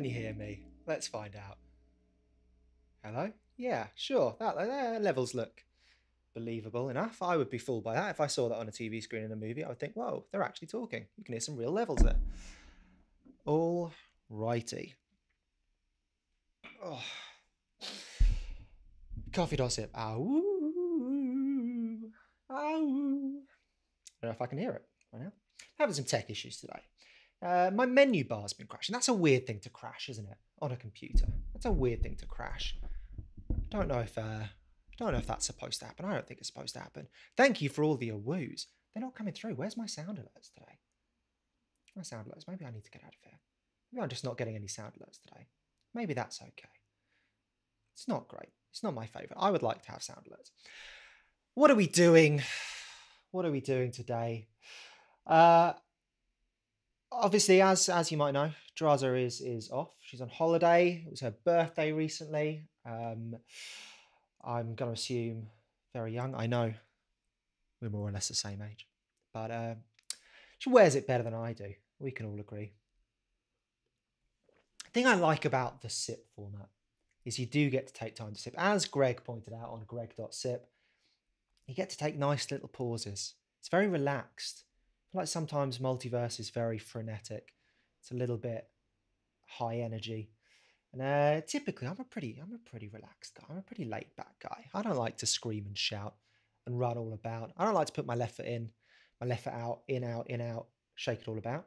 Can you hear me? Let's find out. Hello? Yeah, sure. That, levels look believable enough. I would be fooled by that. If I saw that on a TV screen in a movie, I would think, whoa, they're actually talking. You can hear some real levels there. All righty. Oh. Coffee gossip. Ow. Ow. I don't know if I can hear it right now. Having some tech issues today. Uh, my menu bar's been crashing. That's a weird thing to crash, isn't it? On a computer. That's a weird thing to crash. I don't know if uh, I don't know if that's supposed to happen. I don't think it's supposed to happen. Thank you for all the awoos. They're not coming through. Where's my sound alerts today? My sound alerts. Maybe I need to get out of here. Maybe I'm just not getting any sound alerts today. Maybe that's okay. It's not great. It's not my favorite. I would like to have sound alerts. What are we doing? What are we doing today? Uh, obviously, as as you might know, Draza is is off. She's on holiday. It was her birthday recently. Um, I'm going to assume very young. I know we're more or less the same age, but uh, she wears it better than I do. We can all agree. The thing I like about the sip format is you do get to take time to sip. As Greg pointed out on greg.sip, you get to take nice little pauses. It's very relaxed like sometimes multiverse is very frenetic. It's a little bit high energy. And uh, typically, I'm a pretty, I'm a pretty relaxed guy. I'm a pretty laid back guy. I don't like to scream and shout and run all about. I don't like to put my left foot in, my left foot out, in, out, in, out, shake it all about.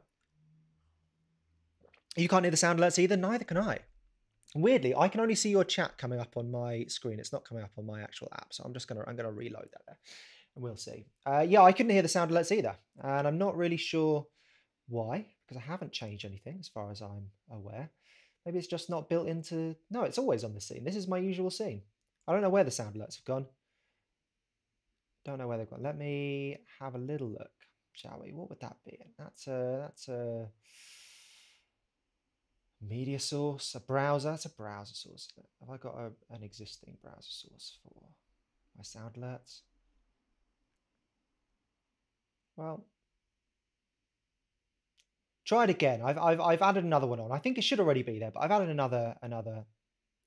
You can't hear the sound alerts either. Neither can I. Weirdly, I can only see your chat coming up on my screen. It's not coming up on my actual app, so I'm just gonna, I'm gonna reload that there. We'll see. Uh, yeah, I couldn't hear the sound of Let's either, and I'm not really sure why because I haven't changed anything as far as I'm aware. Maybe it's just not built into. No, it's always on the scene. This is my usual scene. I don't know where the sound alerts have gone. Don't know where they've gone. Let me have a little look, shall we? What would that be? That's a that's a media source, a browser. That's a browser source. Have I got a, an existing browser source for my sound alerts? Well, try it again. I've, I've, I've added another one on. I think it should already be there, but I've added another, another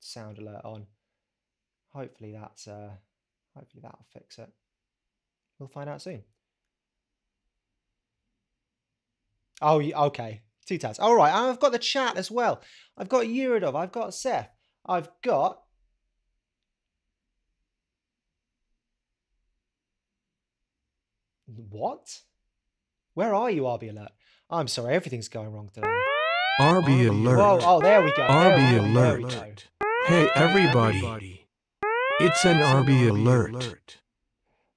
sound alert on. Hopefully that's, uh, hopefully that'll fix it. We'll find out soon. Oh, okay. Two tabs. All right. I've got the chat as well. I've got Yuridov. I've got Seth. I've got What? Where are you, RB Alert? I'm sorry, everything's going wrong today. RB, Alert. Whoa, oh, there we go. RB Alert. Hey, everybody. It's an RB, alert.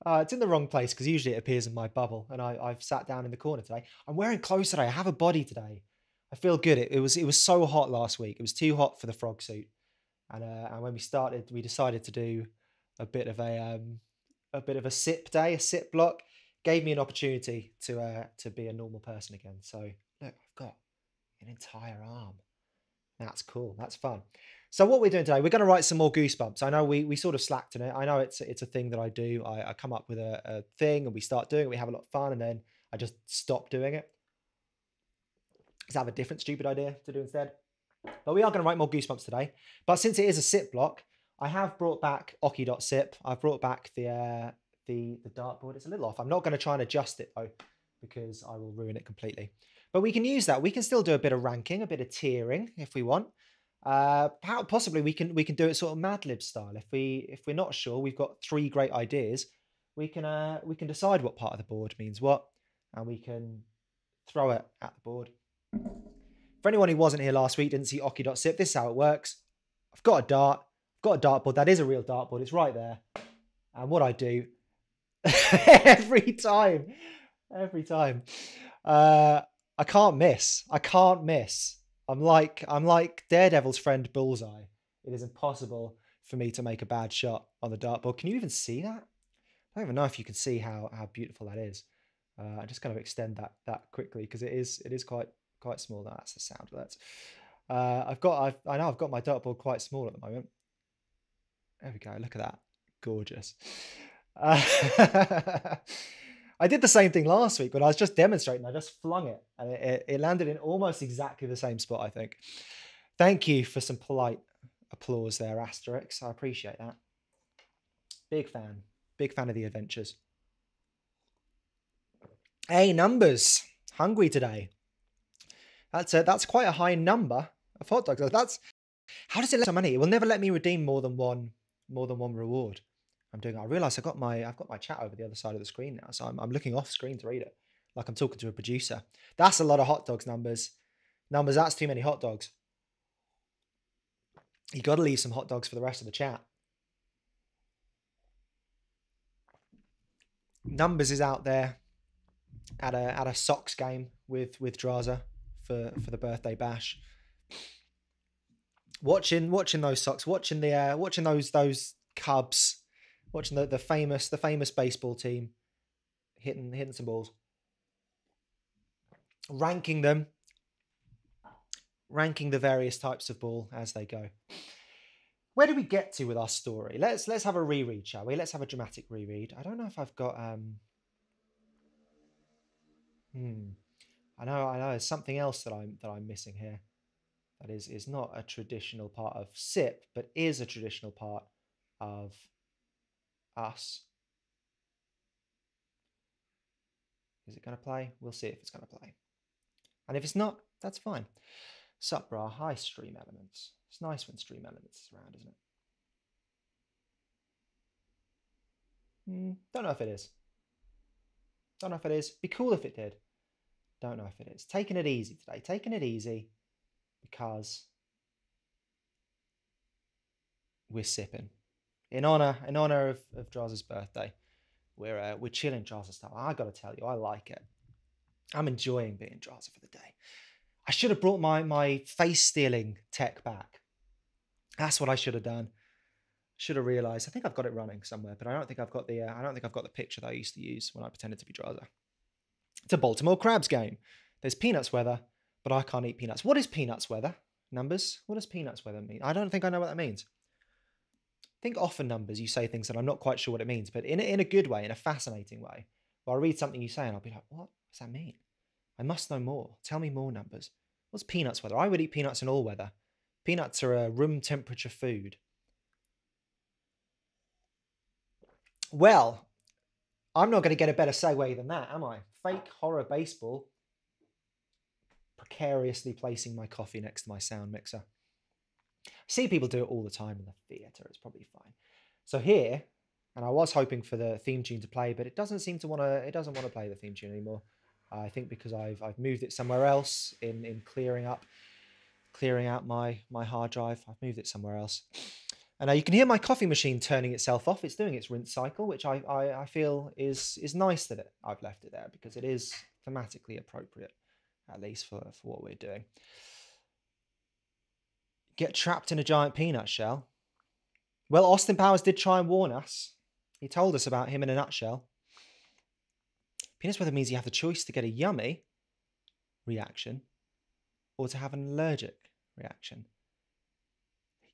Uh, it's in the wrong place because usually it appears in my bubble, and I, have sat down in the corner today. I'm wearing clothes today. I have a body today. I feel good. It, it was it was so hot last week. It was too hot for the frog suit, and uh, and when we started, we decided to do a bit of a um, a bit of a sip day, a sip block, gave me an opportunity to uh, to be a normal person again. So look, I've got an entire arm. That's cool. That's fun. So what we're doing today, we're going to write some more goosebumps. I know we we sort of slacked on it. I know it's it's a thing that I do. I, I come up with a, a thing and we start doing it. We have a lot of fun, and then I just stop doing it. Let's have a different stupid idea to do instead. But we are going to write more goosebumps today. But since it is a sit block, I have brought back Oki.sip. I've brought back the uh, the, the dartboard. It's a little off. I'm not going to try and adjust it though, because I will ruin it completely. But we can use that. We can still do a bit of ranking, a bit of tiering if we want. Uh, possibly we can we can do it sort of Mad Lib style. If we if we're not sure, we've got three great ideas. We can uh, we can decide what part of the board means what, and we can throw it at the board. For anyone who wasn't here last week, didn't see Oki.sip, this is how it works. I've got a dart, I've got a dartboard. That is a real dartboard. It's right there. And what I do every time, every time. Uh, I can't miss. I can't miss. I'm like I'm like Daredevil's friend Bullseye. It is impossible for me to make a bad shot on the dartboard. Can you even see that? I don't even know if you can see how how beautiful that is. Uh, I just kind of extend that that quickly because it is it is quite quite small. No, that's the sound of that. Uh, I've got I've, I know I've got my dartboard quite small at the moment. There we go. Look at that, gorgeous. Uh, I did the same thing last week when I was just demonstrating. I just flung it and it, it landed in almost exactly the same spot, I think. Thank you for some polite applause there, Asterix. I appreciate that. Big fan. Big fan of the adventures. Hey, numbers. Hungry today. That's a, that's quite a high number of hot dogs. That's how does it let so many? It will never let me redeem more than one more than one reward. I'm doing. I realize I got my I've got my chat over the other side of the screen now, so I'm, I'm looking off screen to read it, like I'm talking to a producer. That's a lot of hot dogs numbers. Numbers. That's too many hot dogs. You got to leave some hot dogs for the rest of the chat. Numbers is out there at a at a Sox game with with Draza for for the birthday bash. Watching watching those Sox, watching the uh, watching those those Cubs watching the, the famous the famous baseball team hitting hitting some balls, ranking them, ranking the various types of ball as they go. Where do we get to with our story? Let's let's have a reread, shall we? Let's have a dramatic reread. I don't know if I've got um. Hmm. I know, I know. There's something else that I'm that I'm missing here. That is is not a traditional part of SIP, but is a traditional part of us. Is it going to play? We'll see if it's going to play. And if it's not, that's fine. Sup, bra, hi, stream elements. It's nice when stream elements is around, isn't it? Mm, don't know if it is. Don't know if it is. Be cool if it did. Don't know if it is. Taking it easy today. Taking it easy because we're sipping in honor in honor of, of Droz's birthday, we're uh, we're chilling Droz's stuff. I gotta tell you, I like it. I'm enjoying being Draza for the day. I should have brought my my face stealing tech back. That's what I should have done. Should have realised. I think I've got it running somewhere, but I don't think I've got the uh, I don't think I've got the picture that I used to use when I pretended to be Draza. It's a Baltimore Crabs game. There's peanuts weather, but I can't eat peanuts. What is peanuts weather? Numbers. What does peanuts weather mean? I don't think I know what that means think often numbers you say things and I'm not quite sure what it means, but in a, in a good way, in a fascinating way. Well, I read something you say and I'll be like, what does that mean? I must know more. Tell me more numbers. What's peanuts weather? I would eat peanuts in all weather. Peanuts are a room temperature food. Well, I'm not going to get a better segue than that, am I? Fake horror baseball precariously placing my coffee next to my sound mixer see people do it all the time in the theatre. It's probably fine. So here, and I was hoping for the theme tune to play, but it doesn't seem to want to. It doesn't want to play the theme tune anymore. I think because I've I've moved it somewhere else in in clearing up, clearing out my my hard drive. I've moved it somewhere else. And now you can hear my coffee machine turning itself off. It's doing its rinse cycle, which I, I, I feel is is nice that it, I've left it there because it is thematically appropriate, at least for, for what we're doing get trapped in a giant peanut shell? Well, Austin Powers did try and warn us. He told us about him in a nutshell. Peanut weather means you have the choice to get a yummy reaction or to have an allergic reaction.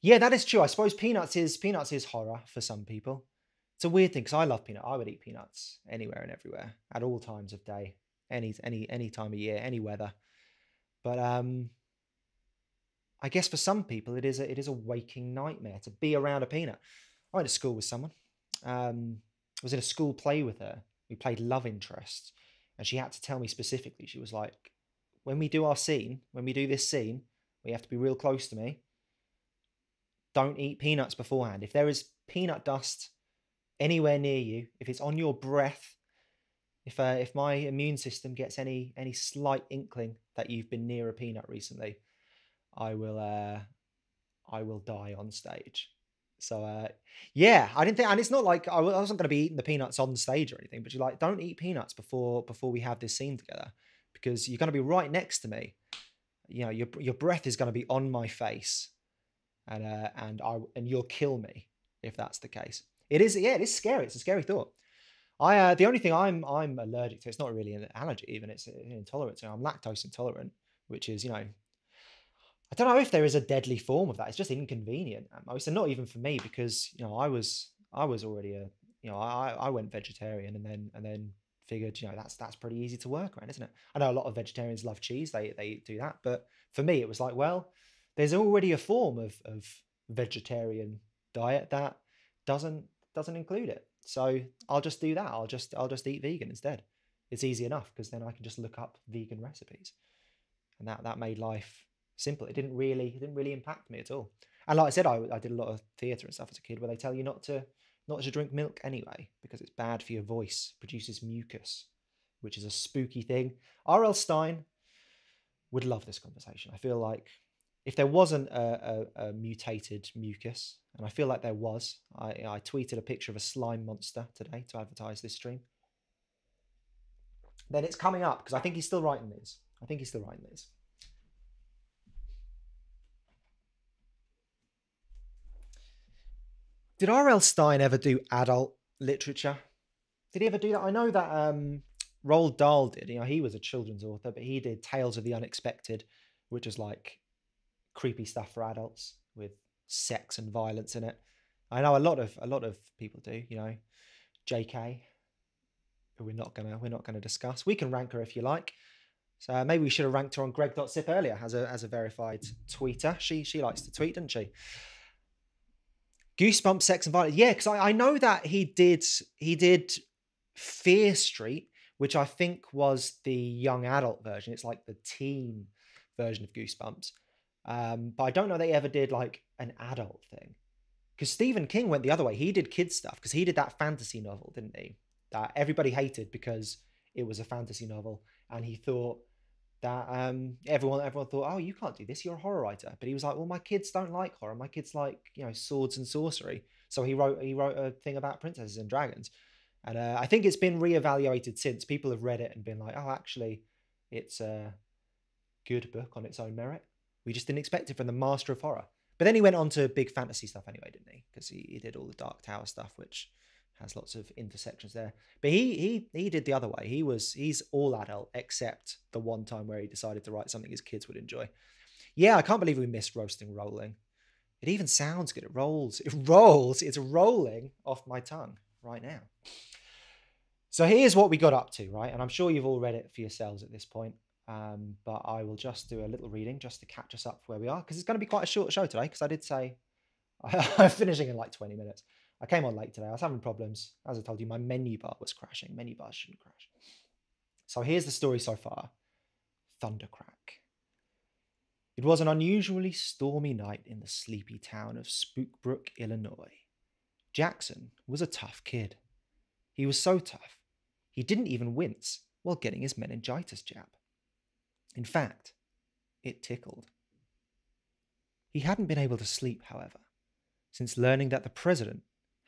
Yeah, that is true. I suppose peanuts is peanuts is horror for some people. It's a weird thing because I love peanut. I would eat peanuts anywhere and everywhere at all times of day, any any any time of year, any weather. But um, I guess for some people, it is a, it is a waking nightmare to be around a peanut. I went to school with someone. Um, I was in a school play with her. We played love interest, and she had to tell me specifically. She was like, "When we do our scene, when we do this scene, we have to be real close to me. Don't eat peanuts beforehand. If there is peanut dust anywhere near you, if it's on your breath, if uh, if my immune system gets any any slight inkling that you've been near a peanut recently." I will uh, I will die on stage. So uh, yeah, I didn't think, and it's not like I wasn't going to be eating the peanuts on stage or anything. But you're like, don't eat peanuts before before we have this scene together, because you're going to be right next to me. You know, your your breath is going to be on my face, and uh, and I and you'll kill me if that's the case. It is yeah, it is scary. It's a scary thought. I uh, the only thing I'm I'm allergic to. It's not really an allergy even. It's an uh, intolerance. I'm lactose intolerant, which is you know I don't know if there is a deadly form of that. It's just inconvenient at most, and not even for me because you know I was I was already a you know I I went vegetarian and then and then figured you know that's that's pretty easy to work around, isn't it? I know a lot of vegetarians love cheese; they they do that, but for me it was like well, there's already a form of of vegetarian diet that doesn't doesn't include it, so I'll just do that. I'll just I'll just eat vegan instead. It's easy enough because then I can just look up vegan recipes, and that that made life Simple. It didn't really it didn't really impact me at all. And like I said, I, I did a lot of theatre and stuff as a kid where they tell you not to not to drink milk anyway because it's bad for your voice, produces mucus, which is a spooky thing. R.L. Stein would love this conversation. I feel like if there wasn't a, a, a, mutated mucus, and I feel like there was, I, I, tweeted a picture of a slime monster today to advertise this stream. Then it's coming up because I think he's still writing these. I think he's still writing these. Did R.L. Stein ever do adult literature? Did he ever do that? I know that um, Roald Dahl did. You know, he was a children's author, but he did Tales of the Unexpected, which is like creepy stuff for adults with sex and violence in it. I know a lot of a lot of people do. You know, J.K. We're not gonna we're not gonna discuss. We can rank her if you like. So uh, maybe we should have ranked her on Greg.sip earlier as a as a verified tweeter. She she likes to tweet, doesn't she? Goosebumps, Sex and Violence. Yeah, because I, I know that he did he did Fear Street, which I think was the young adult version. It's like the teen version of Goosebumps. Um, but I don't know they ever did like an adult thing. Because Stephen King went the other way. He did kids stuff because he did that fantasy novel, didn't he? That everybody hated because it was a fantasy novel. And he thought that um, everyone everyone thought, oh, you can't do this, you're a horror writer. But he was like, well, my kids don't like horror. My kids like you know swords and sorcery. So he wrote he wrote a thing about princesses and dragons, and uh, I think it's been reevaluated since. People have read it and been like, oh, actually, it's a good book on its own merit. We just didn't expect it from the master of horror. But then he went on to big fantasy stuff anyway, didn't he? Because he, he did all the Dark Tower stuff, which has lots of intersections there. But he he he did the other way. He was he's all adult except the one time where he decided to write something his kids would enjoy. Yeah, I can't believe we missed roasting rolling. It even sounds good. It rolls. It rolls. It's rolling off my tongue right now. So here's what we got up to, right? And I'm sure you've all read it for yourselves at this point. Um, but I will just do a little reading just to catch us up where we are because it's going to be quite a short show today because I did say I'm finishing in like 20 minutes. I came on late today. I was having problems. As I told you, my menu bar was crashing. Menu bars shouldn't crash. So here's the story so far Thundercrack. It was an unusually stormy night in the sleepy town of Spookbrook, Illinois. Jackson was a tough kid. He was so tough, he didn't even wince while getting his meningitis jab. In fact, it tickled. He hadn't been able to sleep, however, since learning that the president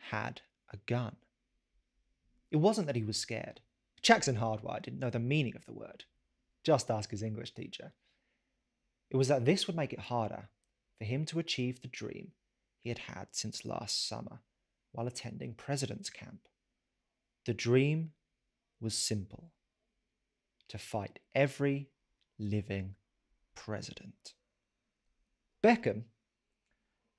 had a gun. It wasn't that he was scared. Jackson Hardwire didn't know the meaning of the word. Just ask his English teacher. It was that this would make it harder for him to achieve the dream he had had since last summer while attending President's Camp. The dream was simple to fight every living president. Beckham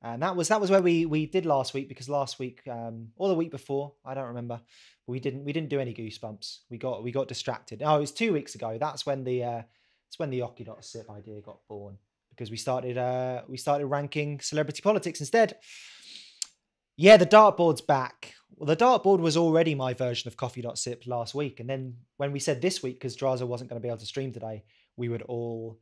and that was that was where we we did last week because last week um, or the week before I don't remember we didn't we didn't do any goosebumps we got we got distracted oh it was two weeks ago that's when the uh, that's when the dot sip idea got born because we started uh, we started ranking celebrity politics instead yeah the dartboard's back well the dartboard was already my version of Coffee Dot Sip last week and then when we said this week because Draza wasn't going to be able to stream today we would all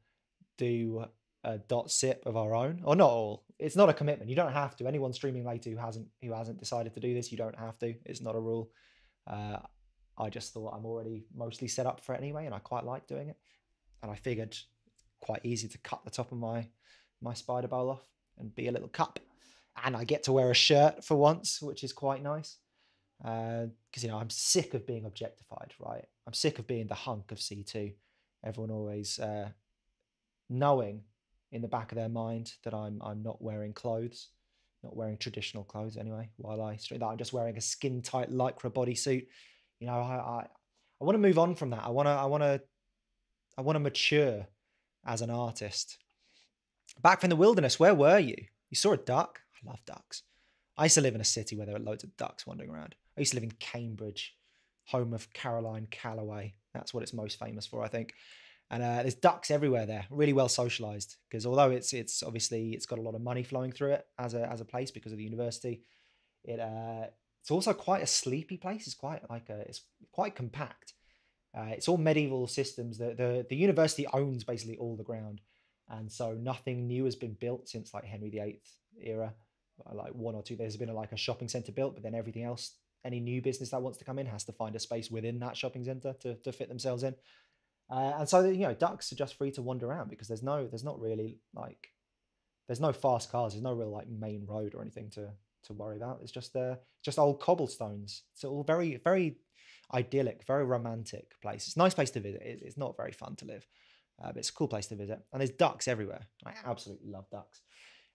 do a dot zip of our own, or not all. It's not a commitment. You don't have to. Anyone streaming later who hasn't who hasn't decided to do this, you don't have to. It's not a rule. Uh, I just thought I'm already mostly set up for it anyway, and I quite like doing it. And I figured quite easy to cut the top of my my spider bowl off and be a little cup. And I get to wear a shirt for once, which is quite nice. Because uh, you know I'm sick of being objectified, right? I'm sick of being the hunk of C2. Everyone always uh, knowing in the back of their mind that I'm I'm not wearing clothes, not wearing traditional clothes anyway. While I that I'm just wearing a skin tight lycra bodysuit. You know, I I, I want to move on from that. I want to I want to I want to mature as an artist. Back from the wilderness, where were you? You saw a duck. I love ducks. I used to live in a city where there were loads of ducks wandering around. I used to live in Cambridge, home of Caroline Calloway. That's what it's most famous for, I think and uh, there's ducks everywhere there really well socialized because although it's it's obviously it's got a lot of money flowing through it as a as a place because of the university it uh, it's also quite a sleepy place it's quite like a it's quite compact uh, it's all medieval systems the, the the university owns basically all the ground and so nothing new has been built since like henry viii era uh, like one or two there's been a, like a shopping center built but then everything else any new business that wants to come in has to find a space within that shopping center to, to fit themselves in uh, and so you know, ducks are just free to wander around because there's no, there's not really like, there's no fast cars. There's no real like main road or anything to to worry about. It's just uh, just old cobblestones. It's all very, very idyllic, very romantic place. It's a nice place to visit. it's not very fun to live, uh, but it's a cool place to visit. And there's ducks everywhere. I absolutely love ducks.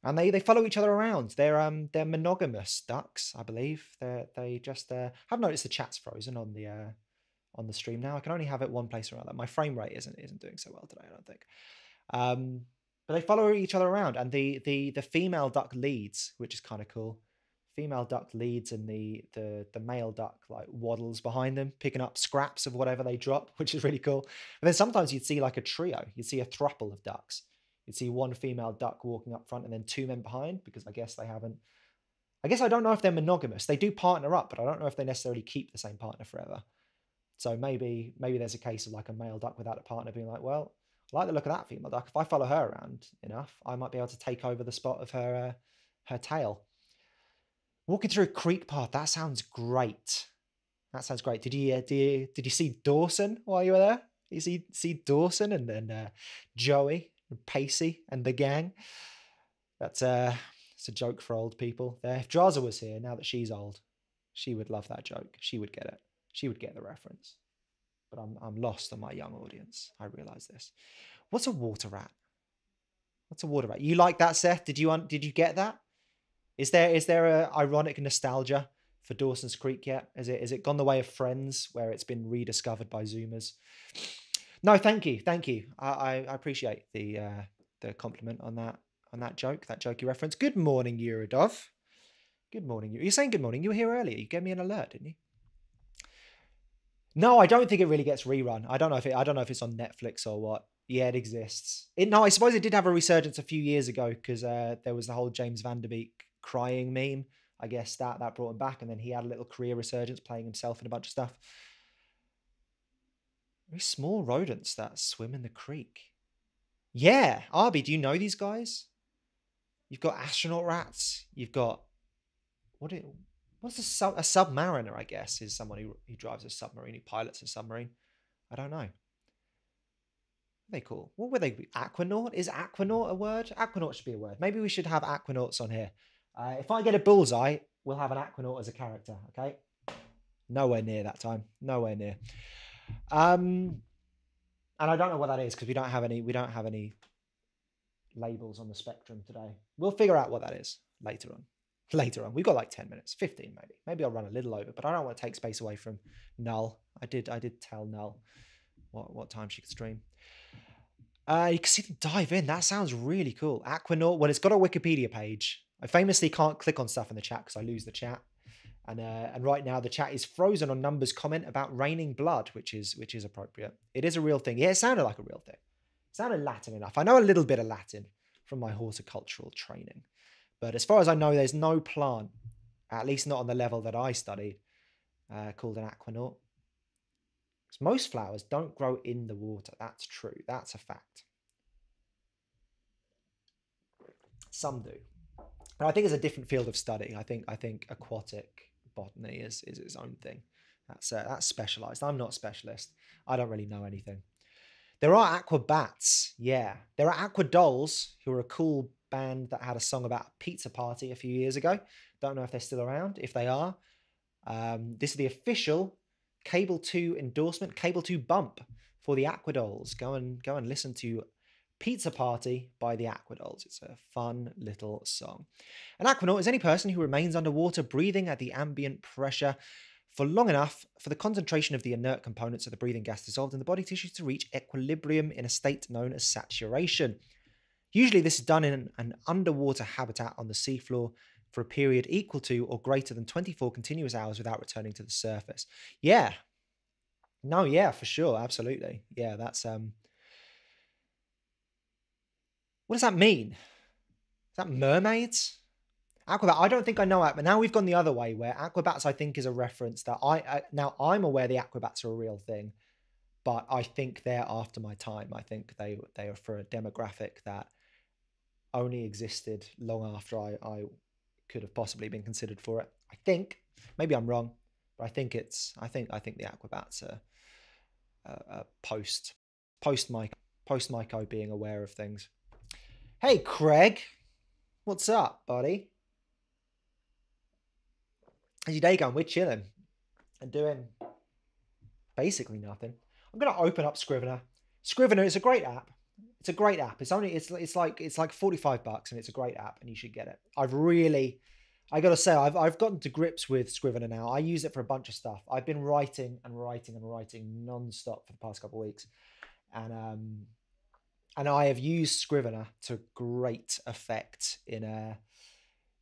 And they, they follow each other around. They're um they're monogamous ducks, I believe. They they just uh, I've noticed the chat's frozen on the uh, on the stream now. I can only have it one place around another. My frame rate isn't isn't doing so well today, I don't think. Um, but they follow each other around, and the the the female duck leads, which is kind of cool. Female duck leads, and the the the male duck like waddles behind them, picking up scraps of whatever they drop, which is really cool. And then sometimes you'd see like a trio, you'd see a thruple of ducks. You'd see one female duck walking up front, and then two men behind, because I guess they haven't. I guess I don't know if they're monogamous. They do partner up, but I don't know if they necessarily keep the same partner forever. So maybe maybe there's a case of like a male duck without a partner being like, well, I like the look of that female duck. If I follow her around enough, I might be able to take over the spot of her uh, her tail. Walking through a creek path, that sounds great. That sounds great. Did you uh, did you, did you see Dawson while you were there? Did you see see Dawson and then uh, Joey and Pacey and the gang. That's uh it's a joke for old people. There, if Draza was here now that she's old, she would love that joke. She would get it. She would get the reference. But I'm, I'm lost on my young audience. I realize this. What's a water rat? What's a water rat? You like that, Seth? Did you un- did you get that? Is there is there a ironic nostalgia for Dawson's Creek yet? Is it is it gone the way of Friends, where it's been rediscovered by Zoomers? No, thank you, thank you. I, I, appreciate the uh, the compliment on that on that joke, that jokey reference. Good morning, Eurodov. Good morning. You're saying good morning. You were here earlier. You gave me an alert, didn't you? No, I don't think it really gets rerun. I don't know if it, I don't know if it's on Netflix or what. Yeah, it exists. It, no, I suppose it did have a resurgence a few years ago because uh, there was the whole James Vanderbeek crying meme. I guess that that brought him back, and then he had a little career resurgence playing himself in a bunch of stuff. Very small rodents that swim in the creek. Yeah, Arby, do you know these guys? You've got astronaut rats. You've got what? It, what's a, sub, a submariner? I guess is someone who, who drives a submarine, who pilots a submarine. I don't know. What are they call? What were they? Aquanaut? Is aquanaut a word? Aquanaut should be a word. Maybe we should have aquanauts on here. Uh, if I get a bullseye, we'll have an aquanaut as a character. Okay. Nowhere near that time. Nowhere near. Um, and I don't know what that is because we don't have any. We don't have any labels on the spectrum today. We'll figure out what that is later on later on. We've got like 10 minutes, 15 maybe. Maybe I'll run a little over, but I don't want to take space away from Null. I did I did tell Null what, what time she could stream. Uh, you can see them dive in. That sounds really cool. Aquanaut, well, it's got a Wikipedia page. I famously can't click on stuff in the chat because I lose the chat. And uh, and right now the chat is frozen on numbers comment about raining blood, which is which is appropriate. It is a real thing. Yeah, it sounded like a real thing. It sounded Latin enough. I know a little bit of Latin from my horticultural training. But as far as I know, there's no plant, at least not on the level that I studied, uh, called an aquanaut. Because most flowers don't grow in the water. That's true. That's a fact. Some do. But I think it's a different field of study. I think I think aquatic botany is, is its own thing. That's uh, that's specialized. I'm not specialist. I don't really know anything. There are Aquabats, yeah. There are Aqua Dolls, who are a cool band that had a song about a pizza party a few years ago. Don't know if they're still around. If they are, um, this is the official Cable 2 endorsement, Cable 2 bump for the Aquadolls. Go and go and listen to Pizza Party by the Aquadolls. It's a fun little song. An aquanaut is any person who remains underwater breathing at the ambient pressure for long enough for the concentration of the inert components of the breathing gas dissolved in the body tissue to reach equilibrium in a state known as saturation. Usually, this is done in an underwater habitat on the seafloor for a period equal to or greater than 24 continuous hours without returning to the surface. Yeah. No, yeah, for sure. Absolutely. Yeah, that's. um. What does that mean? Is that mermaids? Aquabats? I don't think I know it, But now we've gone the other way, where Aquabats, I think, is a reference that I uh, now I'm aware the Aquabats are a real thing, but I think they're after my time. I think they they are for a demographic that only existed long after I I could have possibly been considered for it. I think maybe I'm wrong, but I think it's I think I think the Aquabats are, are, post post Mike post Myco being aware of things. Hey Craig, what's up, buddy? how's your day going? We're chilling and doing basically nothing. I'm gonna open up Scrivener. Scrivener is a great app. It's a great app. It's only it's it's like it's like 45 bucks and it's a great app and you should get it. I've really I gotta say, I've I've gotten to grips with Scrivener now. I use it for a bunch of stuff. I've been writing and writing and writing nonstop for the past couple of weeks. And um and I have used Scrivener to great effect in a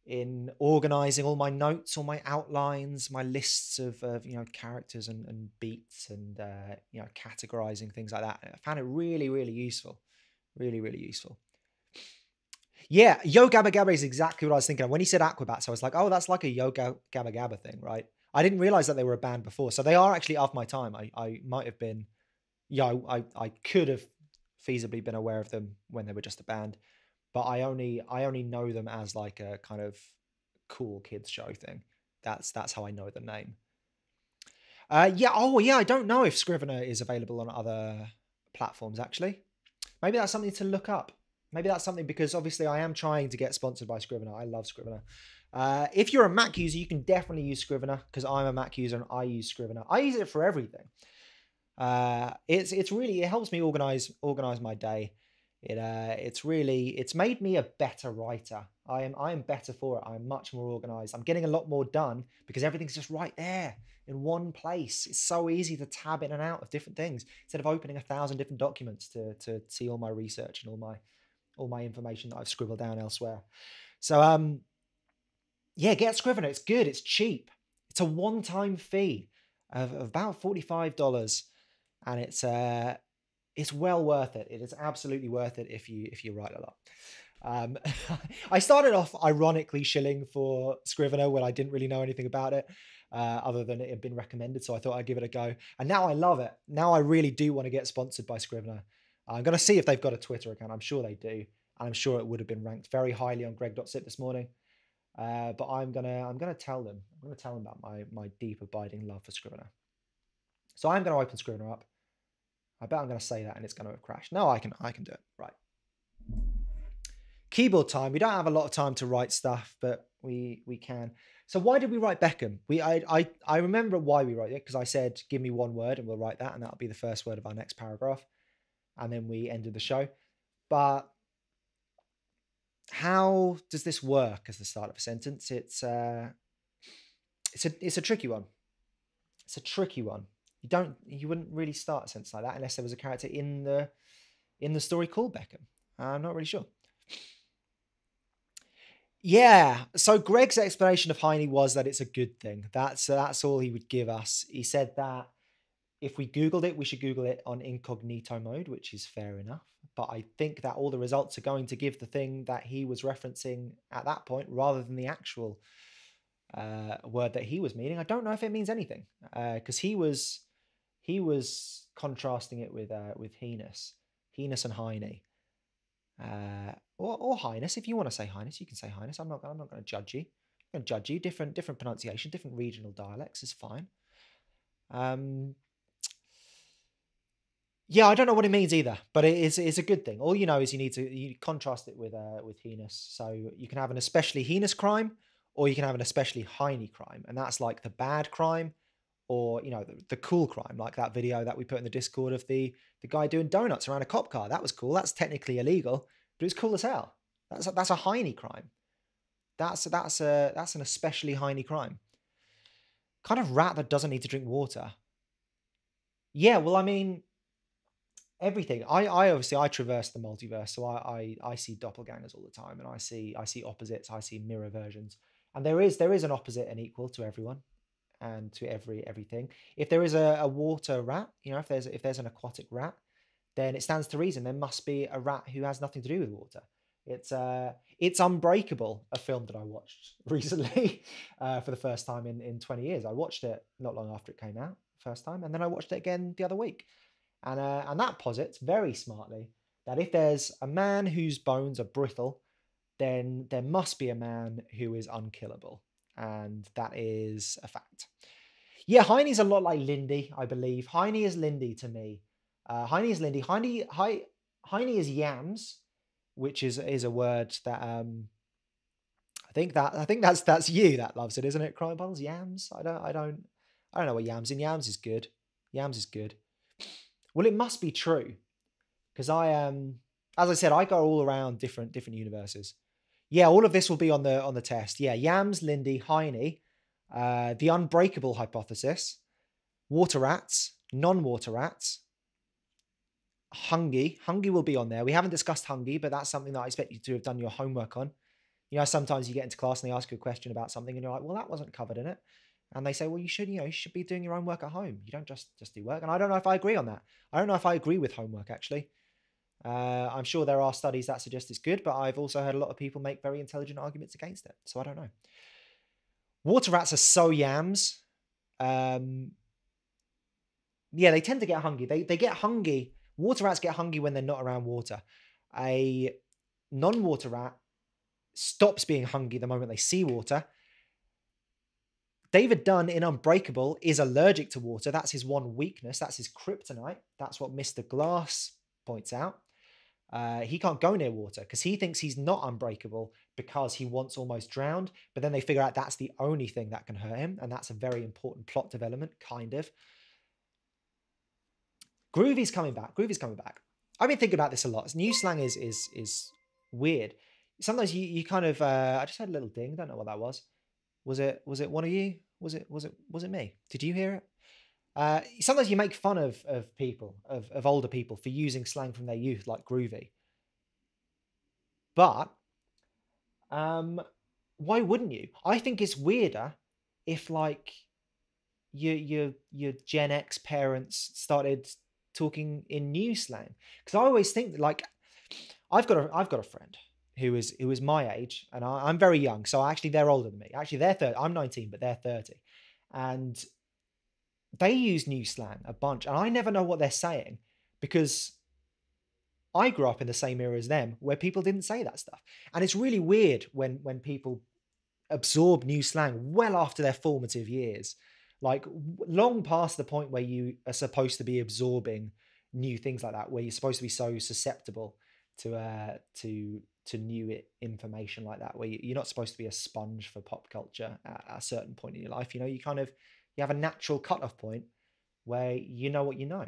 in organizing all my notes, all my outlines, my lists of, of you know characters and, and beats and uh, you know categorizing things like that. I found it really, really useful, really, really useful. Yeah, Yo Gabba Gabba is exactly what I was thinking of. When he said Aquabats, I was like, oh, that's like a Yo Gabba Gabba thing, right? I didn't realize that they were a band before, so they are actually off my time. I, I might have been, yeah, I, I could have feasibly been aware of them when they were just a band but I only I only know them as like a kind of cool kids show thing. That's that's how I know the name. Uh, yeah. Oh, yeah. I don't know if Scrivener is available on other platforms. Actually, maybe that's something to look up. Maybe that's something because obviously I am trying to get sponsored by Scrivener. I love Scrivener. Uh, if you're a Mac user, you can definitely use Scrivener because I'm a Mac user and I use Scrivener. I use it for everything. Uh, it's it's really it helps me organize organize my day. It uh, it's really it's made me a better writer. I am I am better for it. I'm much more organized. I'm getting a lot more done because everything's just right there in one place. It's so easy to tab in and out of different things instead of opening a thousand different documents to to see all my research and all my all my information that I've scribbled down elsewhere. So um yeah, get Scrivener. It's good. It's cheap. It's a one-time fee of, of about forty-five dollars, and it's uh it's well worth it. It is absolutely worth it if you if you write a lot. Um, I started off ironically shilling for Scrivener when I didn't really know anything about it, uh, other than it had been recommended. So I thought I'd give it a go, and now I love it. Now I really do want to get sponsored by Scrivener. I'm going to see if they've got a Twitter account. I'm sure they do, and I'm sure it would have been ranked very highly on Greg.sit this morning. Uh, but I'm gonna I'm gonna tell them I'm gonna tell them about my my deep abiding love for Scrivener. So I'm gonna open Scrivener up. I bet I'm going to say that and it's going to crash. No, I can, I can do it. Right. Keyboard time. We don't have a lot of time to write stuff, but we we can. So why did we write Beckham? We I I, I remember why we wrote it because I said give me one word and we'll write that and that'll be the first word of our next paragraph, and then we ended the show. But how does this work as the start of a sentence? It's uh, it's a it's a tricky one. It's a tricky one. You don't, you wouldn't really start a sentence like that unless there was a character in the in the story called Beckham. I'm not really sure. Yeah. So Greg's explanation of Heine was that it's a good thing. That's that's all he would give us. He said that if we googled it, we should google it on incognito mode, which is fair enough. But I think that all the results are going to give the thing that he was referencing at that point, rather than the actual uh, word that he was meaning. I don't know if it means anything because uh, he was he was contrasting it with uh, with heinous, heinous and heiny, uh, or or If you want to say heinous, you can say heinous. I'm not I'm not going to judge you. I'm going to judge you. Different different pronunciation, different regional dialects is fine. Um, yeah, I don't know what it means either, but it is it's a good thing. All you know is you need to you contrast it with uh, with heinous. So you can have an especially heinous crime, or you can have an especially heiny crime, and that's like the bad crime or you know the, the, cool crime like that video that we put in the discord of the the guy doing donuts around a cop car that was cool that's technically illegal but it's cool as hell that's a, that's a heiny crime that's that's a that's an especially heiny crime kind of rat that doesn't need to drink water yeah well i mean everything i i obviously i traverse the multiverse so i i, I see doppelgangers all the time and i see i see opposites i see mirror versions and there is there is an opposite and equal to everyone and to every everything. If there is a, a water rat, you know, if there's if there's an aquatic rat, then it stands to reason there must be a rat who has nothing to do with water. It's uh, it's Unbreakable, a film that I watched recently uh, for the first time in in 20 years. I watched it not long after it came out, first time, and then I watched it again the other week, and uh, and that posits very smartly that if there's a man whose bones are brittle, then there must be a man who is unkillable and that is a fact. Yeah, Heine's a lot like Lindy, I believe. Heine is Lindy to me. Uh, Heine is Lindy. Heine, Heine, Heine is yams, which is is a word that um, I think that I think that's that's you that loves it, isn't it? Crime puddles, yams. I don't I don't I don't know what yams in yams is good. Yams is good. Well, it must be true because I um as I said, I go all around different different universes yeah, all of this will be on the on the test. Yeah, Yams, Lindy, Heine, uh, the unbreakable hypothesis, water rats, non-water rats, Hungy. Hungy will be on there. We haven't discussed Hungy, but that's something that I expect you to have done your homework on. You know, sometimes you get into class and they ask you a question about something and you're like, well, that wasn't covered in it. And they say, well, you should, you know, you should be doing your own work at home. You don't just just do work. And I don't know if I agree on that. I don't know if I agree with homework actually. Uh, I'm sure there are studies that suggest it's good, but I've also heard a lot of people make very intelligent arguments against it. So I don't know. Water rats are so yams. Um, yeah, they tend to get hungry. They, they get hungry. Water rats get hungry when they're not around water. A non water rat stops being hungry the moment they see water. David Dunn in Unbreakable is allergic to water. That's his one weakness. That's his kryptonite. That's what Mr. Glass points out. Uh, he can't go near water because he thinks he's not unbreakable because he once almost drowned. But then they figure out that's the only thing that can hurt him. And that's a very important plot development, kind of. Groovy's coming back. Groovy's coming back. I've been thinking about this a lot. New slang is is is weird. Sometimes you, you kind of uh, I just had a little ding. Don't know what that was. Was it was it one of you? Was it was it was it me? Did you hear it? Uh, sometimes you make fun of, of people, of, of older people, for using slang from their youth, like groovy. But um, why wouldn't you? I think it's weirder if, like, your your your Gen X parents started talking in new slang. Because I always think like, I've got a I've got a friend who is who is my age, and I, am very young, so actually they're older than me. Actually, they're 30. I'm 19, but they're 30, and they use new slang a bunch, and I never know what they're saying because I grew up in the same era as them where people didn't say that stuff. And it's really weird when when people absorb new slang well after their formative years, like long past the point where you are supposed to be absorbing new things like that, where you're supposed to be so susceptible to uh, to to new information like that, where you're not supposed to be a sponge for pop culture at a certain point in your life. You know, you kind of you have a natural cutoff point where you know what you know.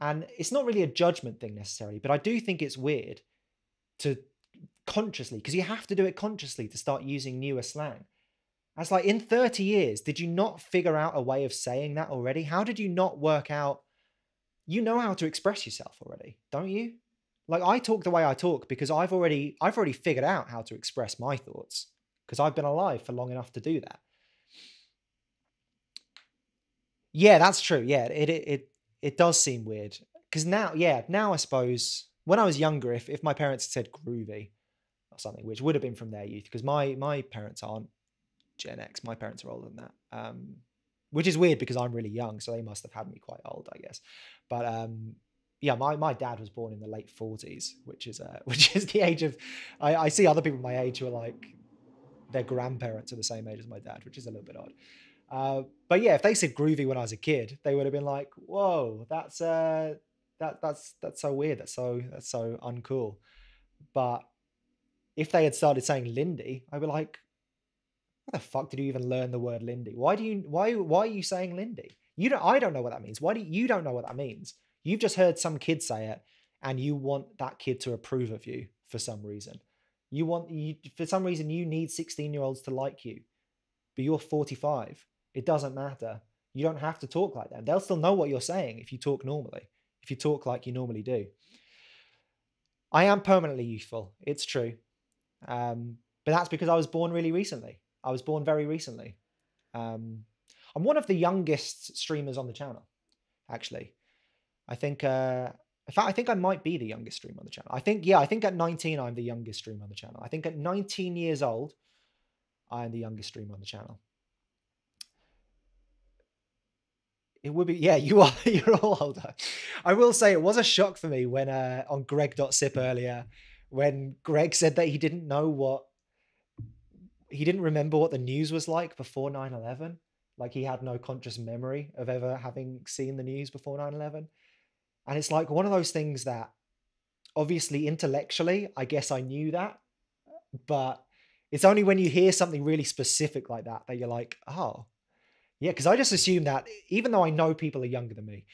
And it's not really a judgment thing necessarily, but I do think it's weird to consciously, because you have to do it consciously to start using newer slang. That's like in 30 years, did you not figure out a way of saying that already? How did you not work out? You know how to express yourself already, don't you? Like I talk the way I talk because I've already I've already figured out how to express my thoughts because I've been alive for long enough to do that. Yeah, that's true. Yeah, it it it, it does seem weird because now, yeah, now I suppose when I was younger, if if my parents had said groovy or something, which would have been from their youth, because my my parents aren't Gen X. My parents are older than that. Um, which is weird because I'm really young, so they must have had me quite old, I guess. But um, yeah, my, my dad was born in the late forties, which is uh, which is the age of. I, I see other people my age who are like their grandparents are the same age as my dad, which is a little bit odd. Uh, but yeah, if they said groovy when I was a kid, they would have been like, "Whoa, that's uh, that that's that's so weird. That's so that's so uncool." But if they had started saying Lindy, I'd be like, "What the fuck did you even learn the word Lindy? Why do you why why are you saying Lindy? You don't I don't know what that means. Why do you don't know what that means? You've just heard some kid say it, and you want that kid to approve of you for some reason. You want you for some reason you need sixteen year olds to like you, but you're forty five it doesn't matter. You don't have to talk like them. They'll still know what you're saying if you talk normally, if you talk like you normally do. I am permanently youthful. It's true. Um, but that's because I was born really recently. I was born very recently. Um, I'm one of the youngest streamers on the channel, actually. I think, uh, in fact, I think I might be the youngest streamer on the channel. I think, yeah, I think at 19, I'm the youngest streamer on the channel. I think at 19 years old, I am the youngest streamer on the channel. It would be, yeah, you are, you're all older. I will say it was a shock for me when uh, on Greg.sip earlier, when Greg said that he didn't know what, he didn't remember what the news was like before 9 11. Like he had no conscious memory of ever having seen the news before 9 11. And it's like one of those things that obviously intellectually, I guess I knew that, but it's only when you hear something really specific like that that you're like, oh, yeah, because I just assume that even though I know people are younger than me,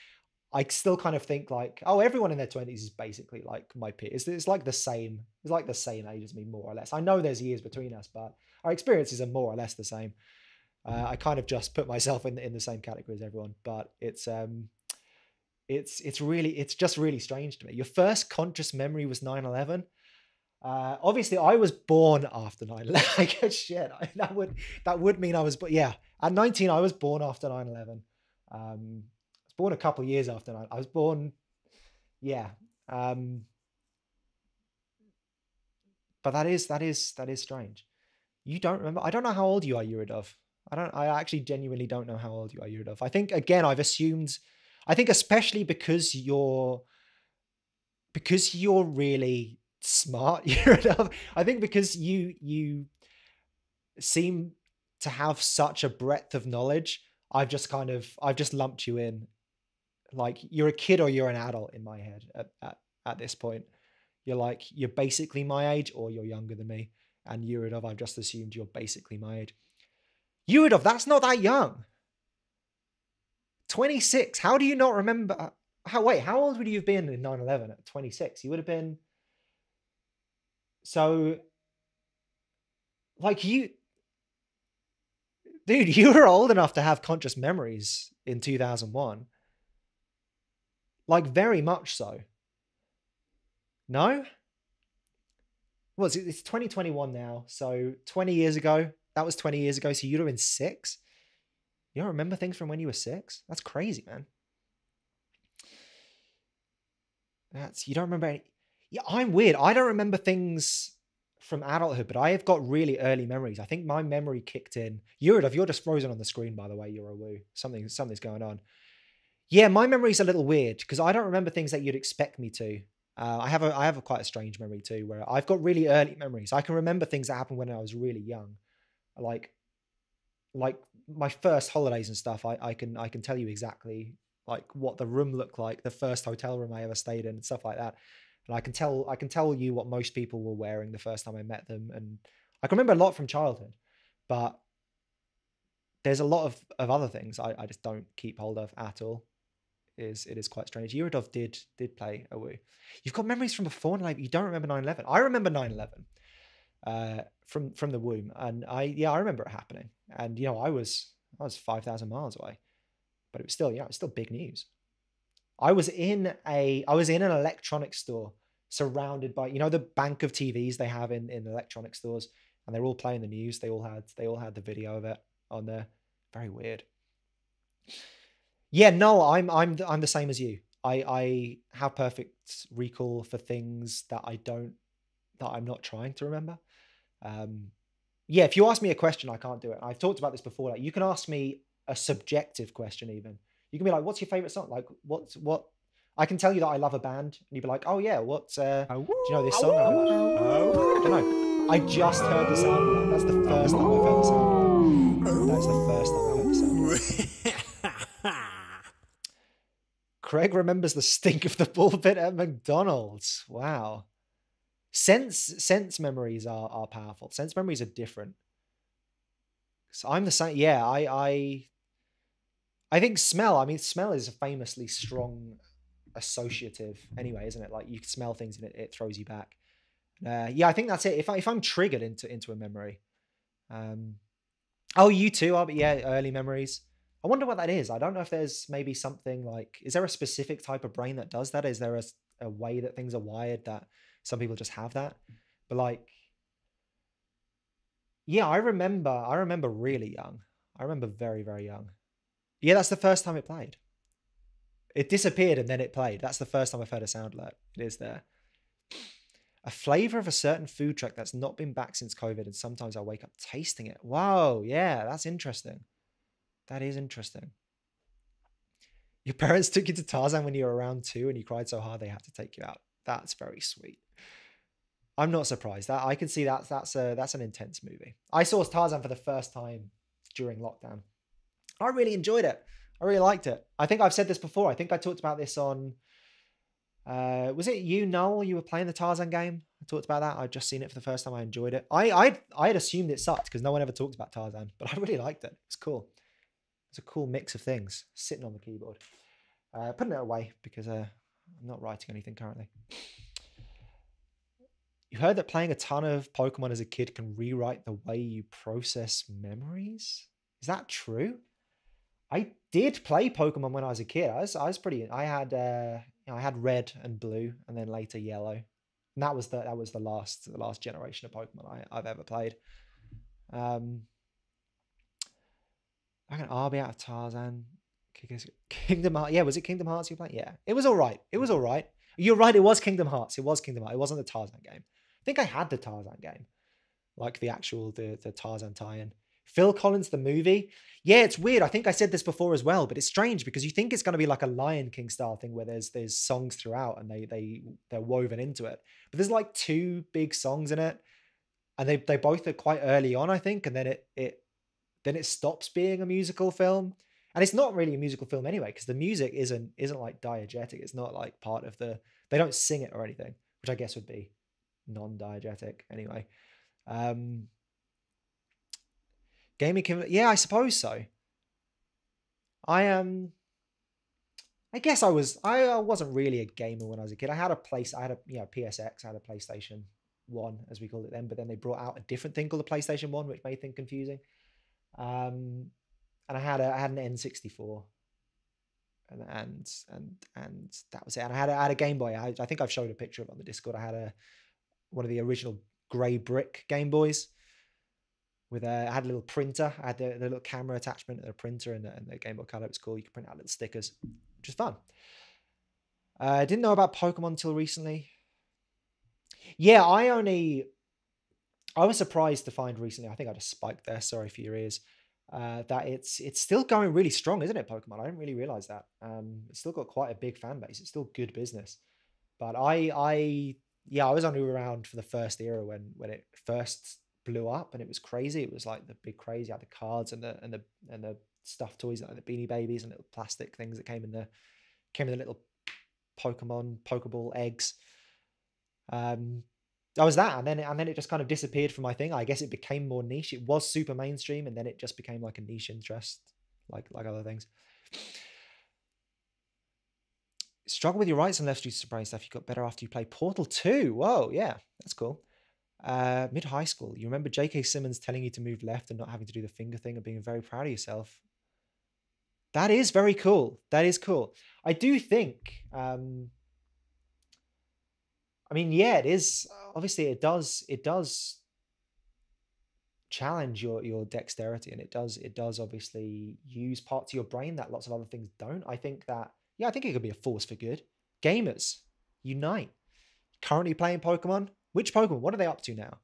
I still kind of think like, oh, everyone in their twenties is basically like my peers. It's, it's like the same. It's like the same age as me, more or less. I know there's years between us, but our experiences are more or less the same. Uh, I kind of just put myself in in the same category as everyone, but it's um, it's it's really it's just really strange to me. Your first conscious memory was 9-11. Uh, obviously, I was born after 9-11. like, shit, I, that would that would mean I was, but yeah, at 19, I was born after 9 11. Um, I was born a couple years after 9 I was born, yeah. Um, but that is that is that is strange. You don't remember. I don't know how old you are, Yuridov. I don't. I actually genuinely don't know how old you are, Yuridov. I think again, I've assumed. I think especially because you're because you're really smart, Yuridov. I think because you you seem to have such a breadth of knowledge, I've just kind of I've just lumped you in, like you're a kid or you're an adult in my head at at, at this point. You're like you're basically my age or you're younger than me, and Yuridov I've just assumed you're basically my age. Yuridov, that's not that young. 26. How do you not remember? How wait? How old would you have been in 9/11 at 26? You would have been. So. Like you, dude, you were old enough to have conscious memories in 2001. Like, very much so. No? Well, It's 2021 now. So 20 years ago, that was 20 years ago. So you'd have been six. You don't remember things from when you were six? That's crazy, man. That's you don't remember any. Yeah, I'm weird. I don't remember things from adulthood, but I have got really early memories. I think my memory kicked in. you're just frozen on the screen, by the way, You're woo. Something, something's going on. Yeah, my memory's a little weird because I don't remember things that you'd expect me to. Uh, I have a I have a quite a strange memory too, where I've got really early memories. I can remember things that happened when I was really young, like like my first holidays and stuff. I, I can I can tell you exactly like what the room looked like, the first hotel room I ever stayed in, and stuff like that and I can tell I can tell you what most people were wearing the first time I met them, and I can remember a lot from childhood, but there's a lot of, of other things I, I just don't keep hold of at all. It is it is quite strange. Eurodov did did play a woo. You've got memories from before, like you don't remember 9-11. I remember 9-11 uh, from from the womb, and I yeah I remember it happening, and you know I was I was five thousand miles away, but it was still yeah it was still big news. I was in a I was in an electronics store surrounded by you know the bank of TVs they have in in electronic stores and they're all playing the news they all had they all had the video of it on there very weird yeah no I'm I'm I'm the same as you I I have perfect recall for things that I don't that I'm not trying to remember um yeah if you ask me a question I can't do it I've talked about this before like you can ask me a subjective question even you can be like, what's your favorite song? Like, what's what? I can tell you that I love a band, and you'd be like, oh yeah, what? Uh, ah, do you know this ah, song? Like, oh, ah, I don't know. I just heard this sound. That's the first time I've heard this album. That's the first time I've heard this Craig remembers the stink of the bullpen at McDonald's. Wow. Sense sense memories are are powerful. Sense memories are different. So I'm the same. Yeah, I I I think smell, I mean, smell is a famously strong associative anyway, isn't it? Like you smell things and it, it throws you back. Uh, yeah, I think that's it. If, I, if I'm triggered into, into a memory. Um, oh, you too. Are, but yeah, early memories. I wonder what that is. I don't know if there's maybe something like, is there a specific type of brain that does that? Is there a, a way that things are wired that some people just have that? But like, yeah, I remember, I remember really young. I remember very, very young. Yeah, that's the first time it played. It disappeared and then it played. That's the first time I've heard a sound alert. It is there. A flavor of a certain food truck that's not been back since COVID, and sometimes I wake up tasting it. Wow, yeah, that's interesting. That is interesting. Your parents took you to Tarzan when you were around two and you cried so hard they had to take you out. That's very sweet. I'm not surprised. That I can see that that's a that's an intense movie. I saw Tarzan for the first time during lockdown. I really enjoyed it. I really liked it. I think I've said this before. I think I talked about this on. Uh, was it you, Noel? You were playing the Tarzan game. I talked about that. I'd just seen it for the first time. I enjoyed it. I I I had assumed it sucked because no one ever talked about Tarzan, but I really liked it. It's cool. It's a cool mix of things. Sitting on the keyboard, uh, putting it away because uh, I'm not writing anything currently. You heard that playing a ton of Pokemon as a kid can rewrite the way you process memories. Is that true? I did play Pokemon when I was a kid. I was, I was pretty. I had uh, you know, I had red and blue, and then later yellow. And that was the that was the last the last generation of Pokemon I, have ever played. Um, I can RB out of Tarzan. Kingdom Hearts. Yeah, was it Kingdom Hearts you played? Yeah, it was all right. It was all right. You're right. It was Kingdom Hearts. It was Kingdom Hearts. It wasn't the Tarzan game. I think I had the Tarzan game, like the actual the the Tarzan tie-in. Phil Collins the movie yeah, it's weird. I think I said this before as well, but it's strange because you think it's going to be like a Lion King style thing where there's there's songs throughout and they they they're woven into it. But there's like two big songs in it, and they they both are quite early on, I think, and then it it then it stops being a musical film. And it's not really a musical film anyway because the music isn't isn't like diegetic. It's not like part of the they don't sing it or anything, which I guess would be non-diegetic anyway. Um, Gaming conv- yeah, I suppose so. I um I guess I was I, I wasn't really a gamer when I was a kid. I had a place I had a you know PSX, I had a PlayStation 1 as we called it then, but then they brought out a different thing called the PlayStation 1 which made things confusing. Um and I had a I had an N64 and and and and that was it. And I had a, I had a Game Boy. I, I think I've showed a picture of it on the Discord. I had a one of the original grey brick Game Boys with a, I had a little printer. I had the, the little camera attachment and the printer and, and the Game Boy Color. It was cool. You could print out little stickers, which is fun. Uh, I didn't know about Pokemon until recently. Yeah, I only. I was surprised to find recently. I think I just spiked there. Sorry for your ears. Uh, that it's it's still going really strong, isn't it? Pokemon. I didn't really realize that. Um, it's still got quite a big fan base. It's still good business. But I I yeah I was only around for the first era when when it first blew up and it was crazy. It was like the big crazy. I had the cards and the and the and the stuffed toys like the beanie babies and little plastic things that came in the came in the little Pokemon Pokeball eggs. Um, that was that, and then and then it just kind of disappeared from my thing. I guess it became more niche. It was super mainstream, and then it just became like a niche interest, like like other things. Struggle with your rights and left due to brain stuff. You got better after you play Portal Two. Whoa, yeah, that's cool uh, mid high school. You remember J.K. Simmons telling you to move left and not having to do the finger thing and being very proud of yourself. That is very cool. That is cool. I do think. Um, I mean, yeah, it is. Obviously, it does. It does challenge your your dexterity, and it does. It does obviously use parts of your brain that lots of other things don't. I think that. Yeah, I think it could be a force for good. Gamers, unite! Currently playing Pokemon, which Pokemon? What are they up to now?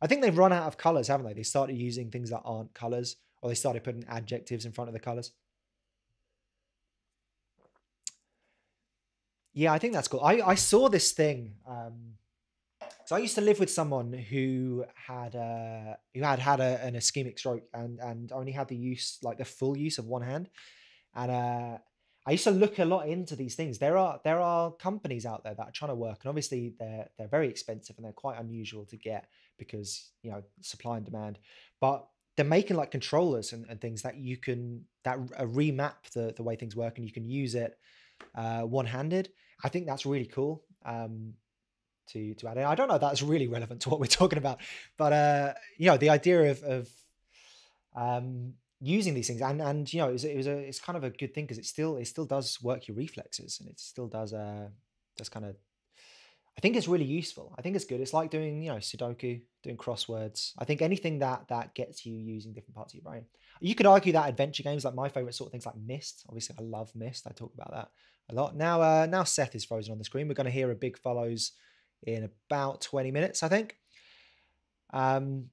I think they've run out of colors, haven't they? They started using things that aren't colors, or they started putting adjectives in front of the colors. Yeah, I think that's cool. I, I saw this thing. Um, so I used to live with someone who had a, uh, who had had a, an ischemic stroke and and only had the use like the full use of one hand, and uh, I used to look a lot into these things. There are there are companies out there that are trying to work, and obviously they're they're very expensive and they're quite unusual to get because you know supply and demand. But they're making like controllers and, and things that you can that remap the the way things work, and you can use it uh, one handed. I think that's really cool. Um, to to add in, I don't know that's really relevant to what we're talking about, but uh, you know the idea of of um, using these things and and you know it was, it was a it's kind of a good thing because it still it still does work your reflexes and it still does uh does kind of I think it's really useful. I think it's good. It's like doing, you know, Sudoku, doing crosswords. I think anything that that gets you using different parts of your brain. You could argue that adventure games, like my favorite sort of things, like Mist. Obviously, I love Mist. I talk about that a lot. Now, uh, now Seth is frozen on the screen. We're going to hear a big follows in about twenty minutes, I think. Um,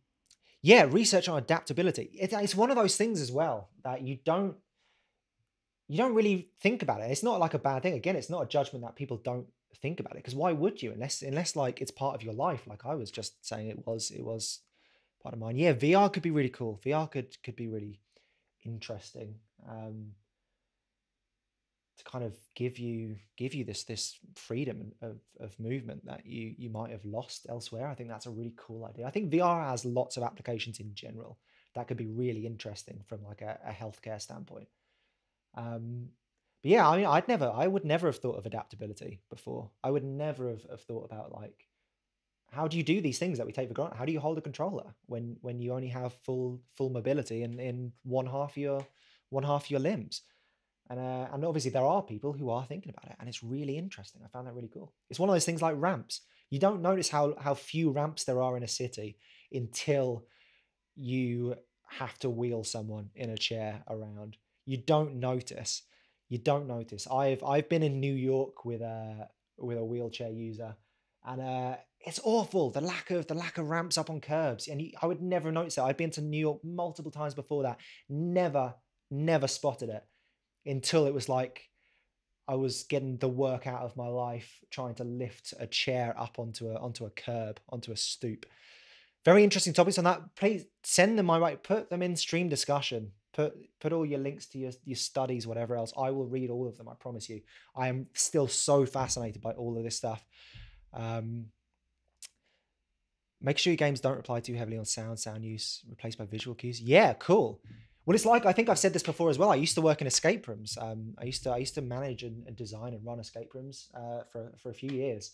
yeah, research on adaptability. It, it's one of those things as well that you don't you don't really think about it. It's not like a bad thing. Again, it's not a judgment that people don't think about it because why would you unless unless like it's part of your life like I was just saying it was it was part of mine. Yeah, VR could be really cool. VR could could be really interesting. Um to kind of give you give you this this freedom of, of movement that you you might have lost elsewhere. I think that's a really cool idea. I think VR has lots of applications in general that could be really interesting from like a, a healthcare standpoint. Um, but yeah, I mean, I'd never, I would never have thought of adaptability before. I would never have, have thought about like, how do you do these things that we take for granted? How do you hold a controller when when you only have full full mobility in in one half your one half your limbs? And, uh, and obviously, there are people who are thinking about it, and it's really interesting. I found that really cool. It's one of those things like ramps. You don't notice how, how few ramps there are in a city until you have to wheel someone in a chair around. You don't notice. You don't notice. I've I've been in New York with a with a wheelchair user, and uh, it's awful the lack of the lack of ramps up on curbs. And you, I would never notice it. I've been to New York multiple times before that. Never never spotted it until it was like I was getting the work out of my life trying to lift a chair up onto a onto a curb, onto a stoop. Very interesting topics on that. Please send them my right Put them in stream discussion. Put put all your links to your, your studies, whatever else. I will read all of them, I promise you. I am still so fascinated by all of this stuff. Um, make sure your games don't rely too heavily on sound, sound use replaced by visual cues. Yeah, cool. Well, it's like I think I've said this before as well. I used to work in escape rooms. Um, I used to I used to manage and, and design and run escape rooms uh, for for a few years,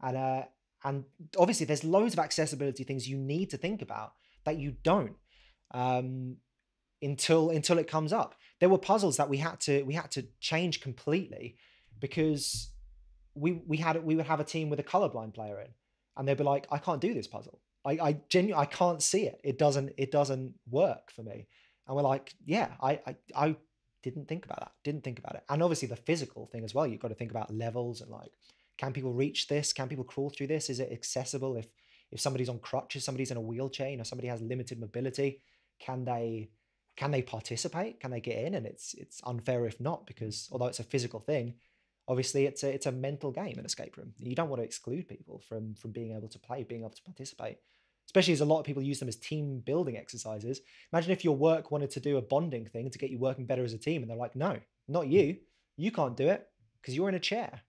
and uh, and obviously there's loads of accessibility things you need to think about that you don't um, until until it comes up. There were puzzles that we had to we had to change completely because we we had we would have a team with a colorblind player in, and they'd be like, I can't do this puzzle. I I genuinely I can't see it. It doesn't it doesn't work for me. And we're like, yeah, I, I, I didn't think about that. Didn't think about it. And obviously the physical thing as well. You've got to think about levels and like, can people reach this? Can people crawl through this? Is it accessible? If if somebody's on crutches, somebody's in a wheelchair, you know, somebody has limited mobility, can they can they participate? Can they get in? And it's it's unfair if not, because although it's a physical thing, obviously it's a it's a mental game, an escape room. You don't want to exclude people from from being able to play, being able to participate especially as a lot of people use them as team building exercises. Imagine if your work wanted to do a bonding thing to get you working better as a team, and they're like, no, not you. You can't do it because you're in a chair.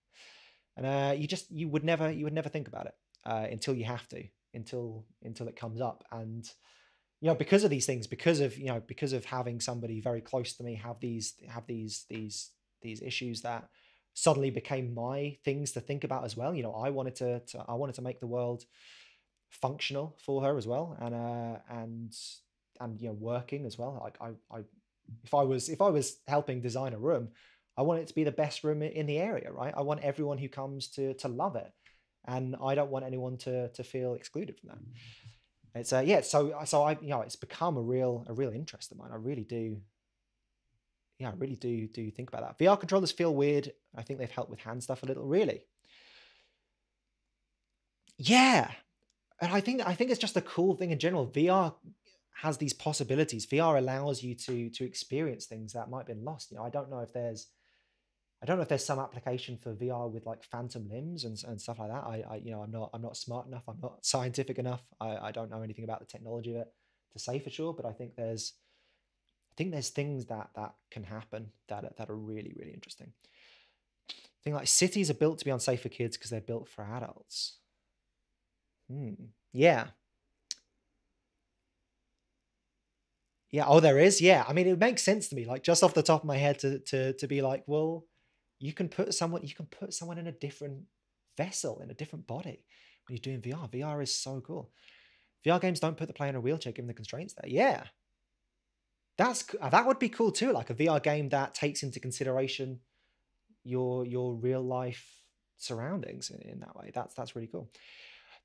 And uh, you just you would never you would never think about it uh, until you have to until until it comes up and you know because of these things because of you know because of having somebody very close to me have these have these these these issues that suddenly became my things to think about as well you know I wanted to, to I wanted to make the world functional for her as well, and uh, and and you know working as well. Like I, I, if I was if I was helping design a room, I want it to be the best room in the area, right? I want everyone who comes to to love it, and I don't want anyone to to feel excluded from that. It's uh, yeah, so uh, so I you know it's become a real a real interest of mine. I really do. Yeah, I really do do think about that. VR controllers feel weird. I think they've helped with hand stuff a little, really. Yeah, and I think I think it's just a cool thing in general. VR has these possibilities. VR allows you to to experience things that might have been lost. You know, I don't know if there's I don't know if there's some application for VR with like phantom limbs and, and stuff like that. I, I you know I'm not I'm not smart enough. I'm not scientific enough. I, I don't know anything about the technology of it to say for sure. But I think there's I think there's things that that can happen that that are really really interesting. I think like cities are built to be unsafe for kids because they're built for adults. Hmm. Yeah. Yeah. Oh, there is. Yeah. I mean, it makes sense to me, like just off the top of my head, to to to be like, well, you can put someone, you can put someone in a different vessel, in a different body when you're doing VR. VR is so cool. VR games don't put the player in a wheelchair given the constraints there. Yeah. That's that would be cool too, like a VR game that takes into consideration your your real life surroundings in, in that way. That's that's really cool.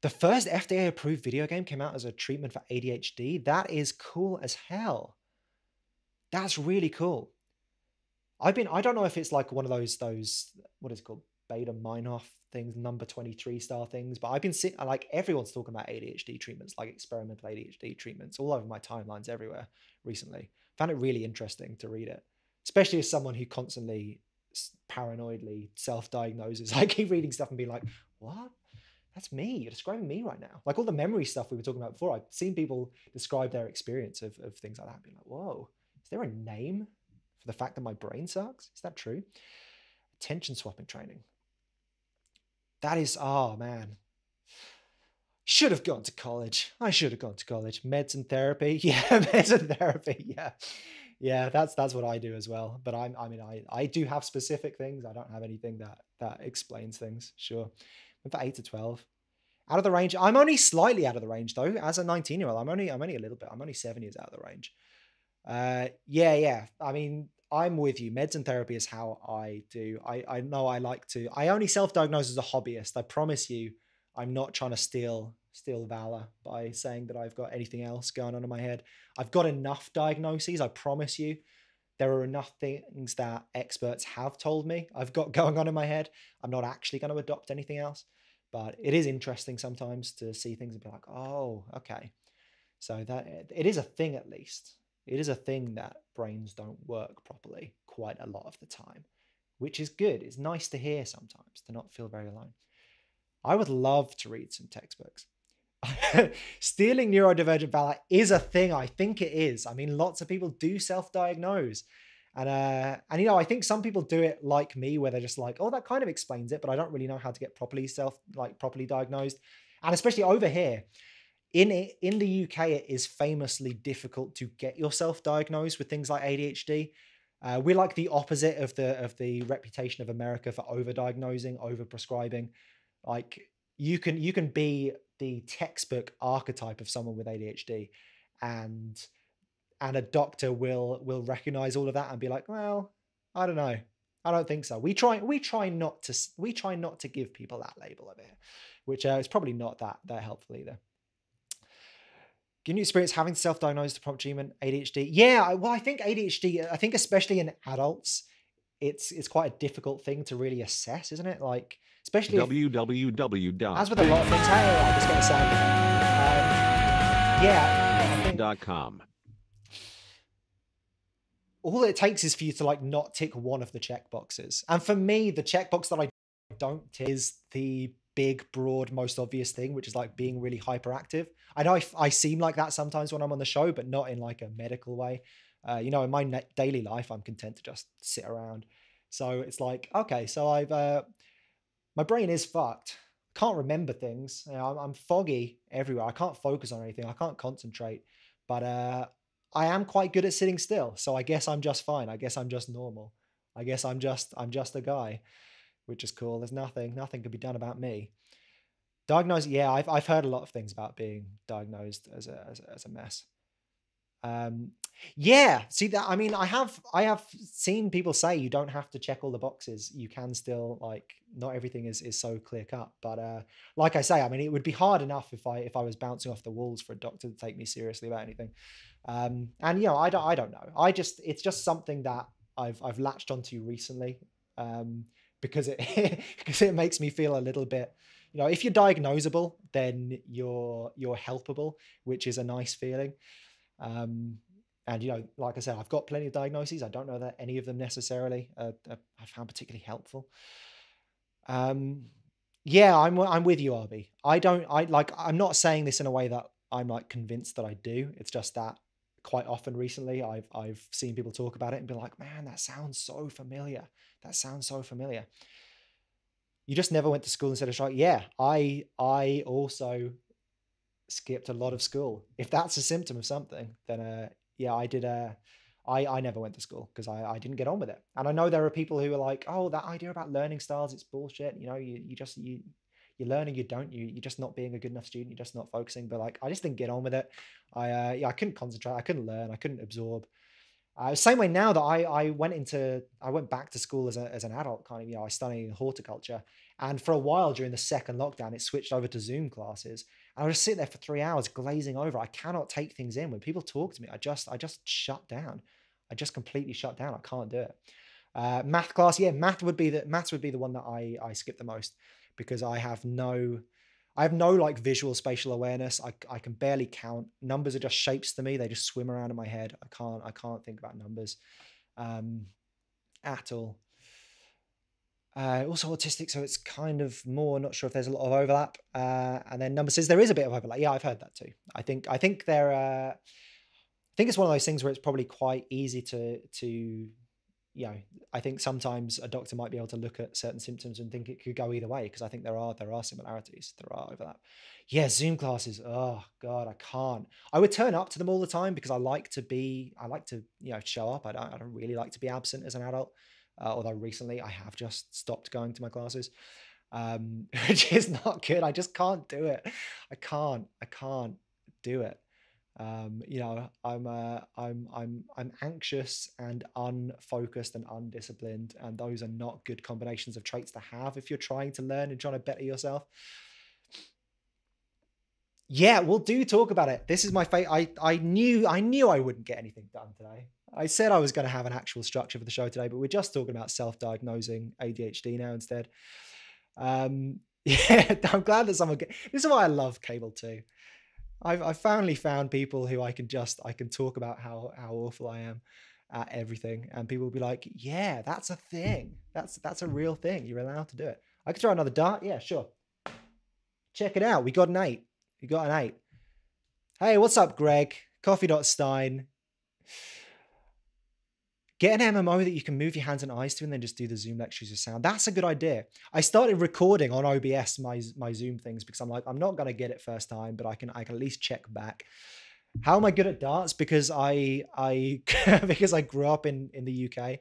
The first FDA approved video game came out as a treatment for ADHD. That is cool as hell. That's really cool. I've been, I don't know if it's like one of those, those, what is it called? Beta Minoff things, number 23 star things, but I've been seeing, like, everyone's talking about ADHD treatments, like experimental ADHD treatments, all over my timelines everywhere recently. Found it really interesting to read it, especially as someone who constantly paranoidly self diagnoses. I keep reading stuff and being like, what? that's me. You're describing me right now. Like all the memory stuff we were talking about before, I've seen people describe their experience of, of things like that, being like, whoa, is there a name for the fact that my brain sucks? Is that true? Attention swapping training. That is, oh, man. Should have gone to college. I should have gone to college. Meds and therapy. Yeah, meds and therapy. Yeah. Yeah, that's that's what I do as well. But I'm I mean I I do have specific things. I don't have anything that that explains things. Sure. Went for eight to twelve. Out of the range. I'm only slightly out of the range though. As a 19 year old, I'm only I'm only a little bit. I'm only seven years out of the range. Uh, yeah, yeah. I mean, I'm with you. Meds and therapy is how I do. I, I know I like to. I only self-diagnose as a hobbyist. I promise you, I'm not trying to steal steal valor by saying that I've got anything else going on in my head. I've got enough diagnoses. I promise you there are enough things that experts have told me I've got going on in my head. I'm not actually going to adopt anything else, but it is interesting sometimes to see things and be like, oh, okay. So that it is a thing at least. It is a thing that brains don't work properly quite a lot of the time, which is good. It's nice to hear sometimes to not feel very alone. I would love to read some textbooks. stealing neurodivergent valor is a thing. I think it is. I mean, lots of people do self-diagnose. And uh, and you know, I think some people do it like me, where they're just like, oh, that kind of explains it, but I don't really know how to get properly self like properly diagnosed. And especially over here, in it, in the UK, it is famously difficult to get yourself diagnosed with things like ADHD. Uh, we're like the opposite of the of the reputation of America for over diagnosing, over prescribing. Like you can you can be the textbook archetype of someone with ADHD, and and a doctor will will recognize all of that and be like, well, I don't know, I don't think so. We try we try not to we try not to give people that label of it, which uh, is probably not that that helpful either. Can you experience having self-diagnosed to prompt treatment ADHD? Yeah, well, I think ADHD, I think especially in adults, it's it's quite a difficult thing to really assess, isn't it? Like Especially www. As with a lot of things, title, I it's going to say, Um, yeah. dot com. All it takes is for you to like not tick one of the checkboxes. And for me, the checkbox that I don't tick is the big, broad, most obvious thing, which is like being really hyperactive. I know I, seem like that sometimes when I'm on the show, but not in like a medical way. Uh, you know, in my daily life, I'm content to just sit around. So it's like, okay, so I've uh, my brain is fucked. Can't remember things. You know, I'm, I'm, foggy everywhere. I can't focus on anything. I can't concentrate. But uh, I am quite good at sitting still. So I guess I'm just fine. I guess I'm just normal. I guess I'm just I'm just a guy, which is cool. There's nothing nothing could be done about me. Diagnosed, yeah, I've I've heard a lot of things about being diagnosed as a as, a, as a mess. Um, yeah, see that. I mean, I have I have seen people say you don't have to check all the boxes. You can still like not everything is is so clear cut. But uh, like I say, I mean, it would be hard enough if I if I was bouncing off the walls for a doctor to take me seriously about anything. Um, and you know, I don't I don't know. I just it's just something that I've I've latched onto recently um, because it because it makes me feel a little bit you know if you're diagnosable then you're you're helpable which is a nice feeling um, and, you know, like I said, I've got plenty of diagnoses. I don't know that any of them necessarily uh, I found particularly helpful. Um, yeah, I'm, I'm with you, Arby. I don't, I like, I'm not saying this in a way that I'm like convinced that I do. It's just that quite often recently I've, I've seen people talk about it and be like, man, that sounds so familiar. That sounds so familiar. You just never went to school instead of strike. Yeah, I, I also skipped a lot of school. If that's a symptom of something, then uh, yeah, I did a. Uh, I, I never went to school because I, I didn't get on with it. And I know there are people who are like, oh, that idea about learning styles, it's bullshit. You know, you, you just, you, you're learning, you don't, you, you're just not being a good enough student. You're just not focusing. But like, I just didn't get on with it. I, uh, yeah, I couldn't concentrate. I couldn't learn. I couldn't absorb. Uh, same way now that I, I went into I went back to school as, a, as an adult kind of you know I studied horticulture and for a while during the second lockdown it switched over to Zoom classes I would just sit there for three hours glazing over. I cannot take things in. When people talk to me, I just I just shut down. I just completely shut down. I can't do it. Uh, math class, yeah, math would be the math would be the one that I I skip the most because I have no I have no like visual spatial awareness. I, I can barely count. Numbers are just shapes to me. They just swim around in my head. I can't I can't think about numbers um, at all. Uh, also autistic, so it's kind of more. Not sure if there's a lot of overlap. Uh, and then number says there is a bit of overlap. Yeah, I've heard that too. I think I think there. Uh, I think it's one of those things where it's probably quite easy to to, you know, I think sometimes a doctor might be able to look at certain symptoms and think it could go either way because I think there are there are similarities, there are overlap. Yeah, Zoom classes. Oh God, I can't. I would turn up to them all the time because I like to be. I like to you know show up. I don't. I don't really like to be absent as an adult. Uh, although recently I have just stopped going to my classes, um, which is not good. I just can't do it. I can't. I can't do it. Um, you know, I'm uh, I'm I'm I'm anxious and unfocused and undisciplined, and those are not good combinations of traits to have if you're trying to learn and trying to better yourself. Yeah, we'll do talk about it. This is my fate. I I knew I knew I wouldn't get anything done today. I said I was going to have an actual structure for the show today, but we're just talking about self diagnosing ADHD now instead. Um, yeah, I'm glad that someone. Get, this is why I love cable too. I've, I've finally found people who I can just I can talk about how how awful I am at everything, and people will be like, "Yeah, that's a thing. That's that's a real thing. You're allowed to do it." I could throw another dart. Yeah, sure. Check it out. We got an eight. We got an eight. Hey, what's up, Greg? Coffee dot Stein. Get an MMO that you can move your hands and eyes to and then just do the Zoom lectures with sound. That's a good idea. I started recording on OBS my, my Zoom things because I'm like, I'm not going to get it first time, but I can, I can at least check back. How am I good at darts? Because I, I, because I grew up in, in the UK.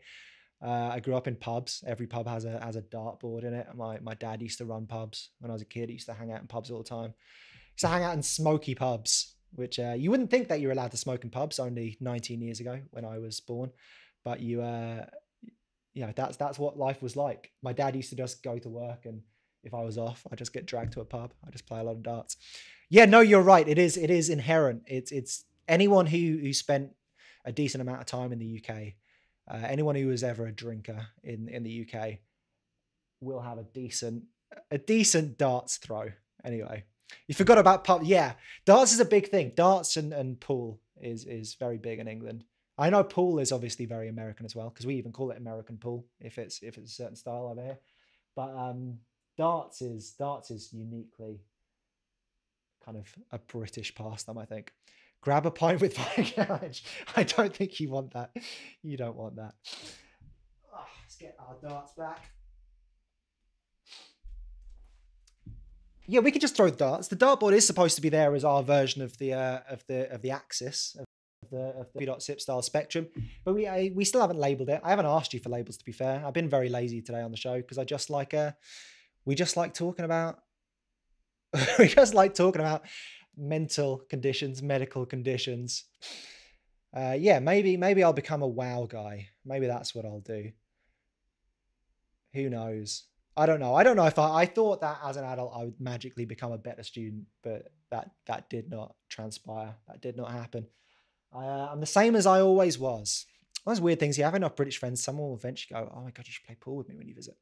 Uh, I grew up in pubs. Every pub has a, has a dartboard in it. My, my dad used to run pubs when I was a kid. He used to hang out in pubs all the time. He used to hang out in smoky pubs which uh, you wouldn't think that you're allowed to smoke in pubs only 19 years ago when I was born but you uh you know that's that's what life was like my dad used to just go to work and if i was off i just get dragged to a pub i just play a lot of darts yeah no you're right it is it is inherent it's it's anyone who who spent a decent amount of time in the uk uh, anyone who was ever a drinker in in the uk will have a decent a decent darts throw anyway you forgot about pub yeah darts is a big thing darts and, and pool is is very big in england I know pool is obviously very American as well because we even call it American pool if it's if it's a certain style over here. But um, darts is darts is uniquely kind of a British pastime, I think. Grab a pint with my Vicarage. I don't think you want that. You don't want that. Oh, let's get our darts back. yeah, we could just throw the darts. The dartboard is supposed to be there as our version of the uh, of the of the axis the of the .sip style spectrum. But we I, we still haven't labeled it. I haven't asked you for labels to be fair. I've been very lazy today on the show because I just like uh we just like talking about we just like talking about mental conditions, medical conditions. Uh, yeah, maybe maybe I'll become a wow guy. Maybe that's what I'll do. Who knows? I don't know. I don't know if I, I thought that as an adult I would magically become a better student, but that that did not transpire. That did not happen. Uh, I'm the same as I always was. One of those weird things, you have enough British friends, someone will eventually go, oh my God, you should play pool with me when you visit.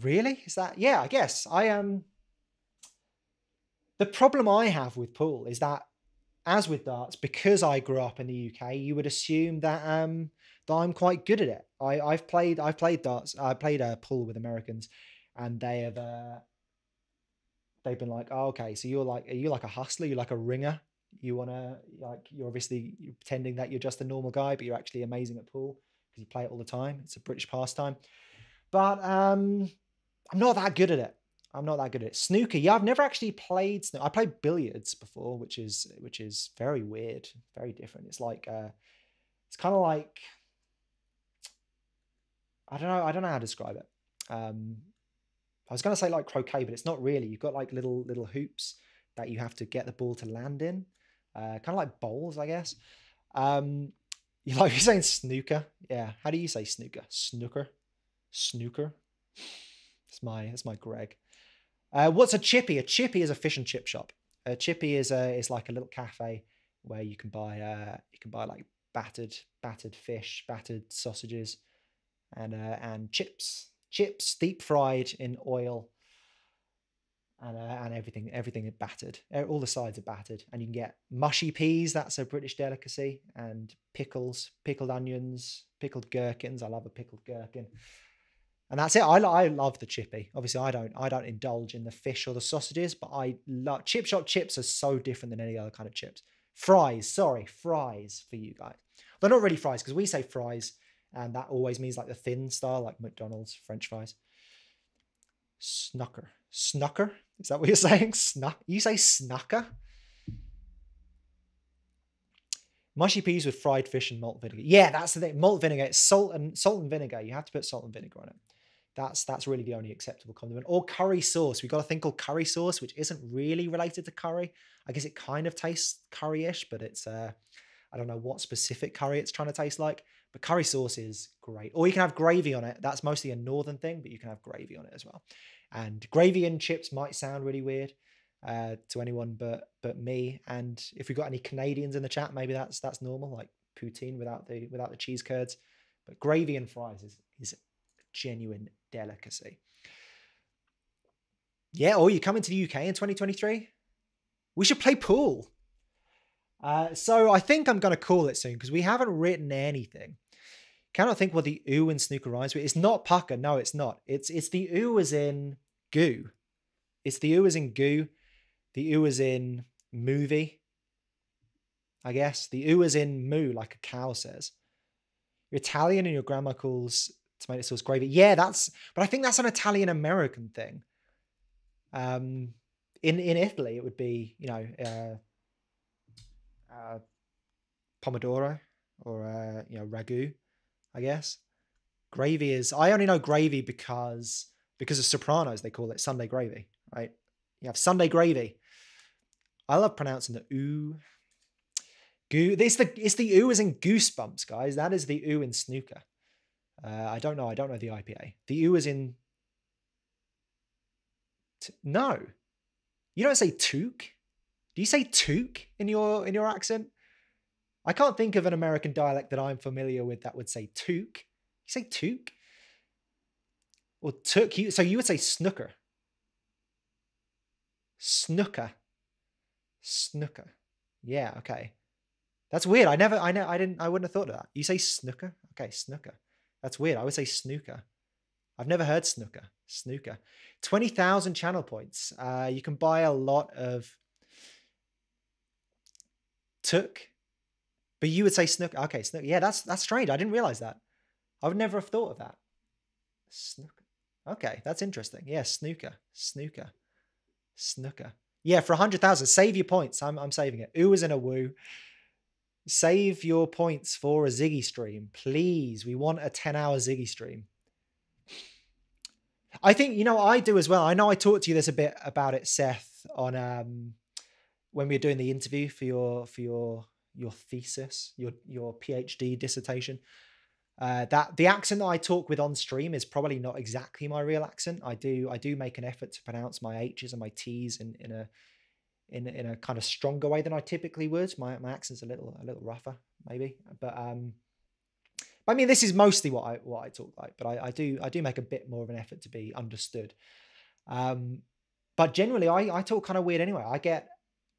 Really? Is that? Yeah, I guess. I am. Um, the problem I have with pool is that, as with darts, because I grew up in the UK, you would assume that um, that I'm quite good at it. I, I've played I've played darts I played a uh, pool with Americans, and they have uh, they've been like, oh, okay, so you're like are you like a hustler? You're like a ringer? you want to like you're obviously you're pretending that you're just a normal guy but you're actually amazing at pool because you play it all the time it's a british pastime but um i'm not that good at it i'm not that good at it snooker yeah i've never actually played snooker i played billiards before which is which is very weird very different it's like uh it's kind of like i don't know i don't know how to describe it um i was going to say like croquet but it's not really you've got like little little hoops that you have to get the ball to land in uh, kind of like bowls, I guess. Um, you like you're saying snooker, yeah. How do you say snooker? Snooker, snooker. It's my it's my Greg. Uh, what's a chippy? A chippy is a fish and chip shop. A chippy is a is like a little cafe where you can buy uh you can buy like battered battered fish, battered sausages, and uh, and chips. Chips deep fried in oil and, uh, and everything everything battered. Uh, all the sides are battered, and you can get mushy peas. That's a British delicacy, and pickles, pickled onions, pickled gherkins. I love a pickled gherkin, and that's it. I, I love the chippy. Obviously, I don't I don't indulge in the fish or the sausages, but I love chip shop chips are so different than any other kind of chips. Fries, sorry, fries for you guys. They're not really fries because we say fries, and that always means like the thin style, like McDonald's French fries. Snucker Snucker? Is that what you're saying? Snuck? You say snucker? Mushy peas with fried fish and malt vinegar. Yeah, that's the thing. Malt vinegar, it's salt and salt and vinegar. You have to put salt and vinegar on it. That's that's really the only acceptable condiment. Or curry sauce. We've got a thing called curry sauce, which isn't really related to curry. I guess it kind of tastes curry-ish, but it's uh I don't know what specific curry it's trying to taste like. But curry sauce is great. Or you can have gravy on it. That's mostly a northern thing, but you can have gravy on it as well. And gravy and chips might sound really weird uh, to anyone but but me. And if we've got any Canadians in the chat, maybe that's that's normal, like poutine without the without the cheese curds. But gravy and fries is is a genuine delicacy. Yeah, or oh, you come into the UK in 2023? We should play pool. Uh, so I think I'm going to call it soon because we haven't written anything cannot think what the oo in snooker rhymes with. It's not pucker. No, it's not. It's it's the oo as in goo. It's the oo as in goo. The oo as in movie. I guess the oo is in moo, like a cow says. You're Italian, and your grandma calls tomato sauce gravy. Yeah, that's. But I think that's an Italian American thing. Um, in in Italy, it would be you know, uh, uh, pomodoro or uh, you know ragu. I guess. Gravy is I only know gravy because because of Sopranos they call it Sunday gravy, right? You have Sunday gravy. I love pronouncing the ooh. Goo. It's the it's the ooh is in Goosebumps, guys. That is the ooh in Snooker. Uh, I don't know. I don't know the IPA. The ooh is in. T- no, you don't say toque. Do you say toque in your in your accent? I can't think of an American dialect that I'm familiar with that would say toque. You say toque? Or took you so you would say snooker. Snooker. Snooker. Yeah, okay. That's weird. I never I know I didn't I wouldn't have thought of that. You say snooker? Okay, snooker. That's weird. I would say snooker. I've never heard snooker. Snooker. 20,000 channel points. Uh, you can buy a lot of Took but you would say snooker. Okay, snooker. Yeah, that's that's strange. I didn't realize that. I would never have thought of that. Snooker. Okay, that's interesting. Yeah, snooker, snooker, snooker. Yeah, for a hundred thousand, save your points. I'm I'm saving it. Ooh is in a woo. Save your points for a Ziggy stream, please. We want a ten-hour Ziggy stream. I think you know I do as well. I know I talked to you this a bit about it, Seth, on um when we were doing the interview for your for your your thesis, your your PhD dissertation. Uh, that the accent that I talk with on stream is probably not exactly my real accent. I do I do make an effort to pronounce my H's and my T's in, in a in in a kind of stronger way than I typically would. My my accent's a little a little rougher maybe, but um, I mean this is mostly what I what I talk like. But I, I do I do make a bit more of an effort to be understood. Um, but generally I I talk kind of weird anyway. I get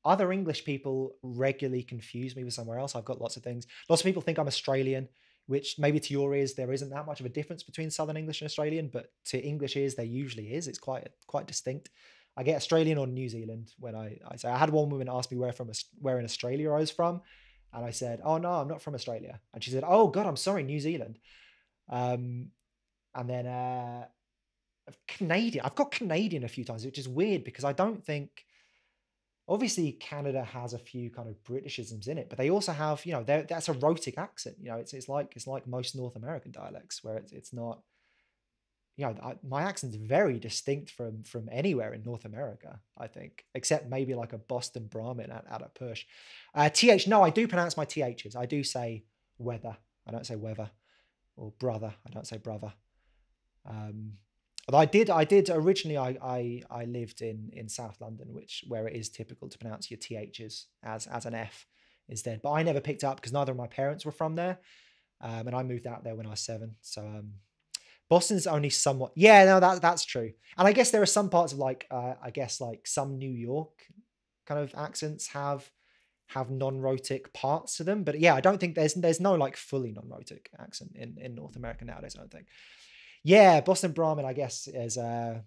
other English people regularly confuse me with somewhere else. I've got lots of things. Lots of people think I'm Australian, which maybe to your ears there isn't that much of a difference between Southern English and Australian, but to English ears there usually is. It's quite quite distinct. I get Australian or New Zealand when I, I say. I had one woman ask me where from where in Australia I was from, and I said, "Oh no, I'm not from Australia." And she said, "Oh God, I'm sorry, New Zealand." Um, and then uh, Canadian. I've got Canadian a few times, which is weird because I don't think obviously Canada has a few kind of Britishisms in it, but they also have, you know, that's a rhotic accent. You know, it's it's like it's like most North American dialects where it's it's not. You know, I, my accent's very distinct from from anywhere in North America. I think, except maybe like a Boston Brahmin out, out at Push. Uh, th. No, I do pronounce my ths. I do say weather. I don't say weather or brother. I don't say brother. Um, but I did, I did originally. I, I I lived in in South London, which where it is typical to pronounce your ths as as an f instead. But I never picked up because neither of my parents were from there, um, and I moved out there when I was seven. So um, Boston's only somewhat. Yeah, no, that that's true. And I guess there are some parts of like uh, I guess like some New York kind of accents have have non-rotic parts to them. But yeah, I don't think there's there's no like fully non-rotic accent in in North America nowadays. I don't think yeah, Boston Brahmin, I guess, is a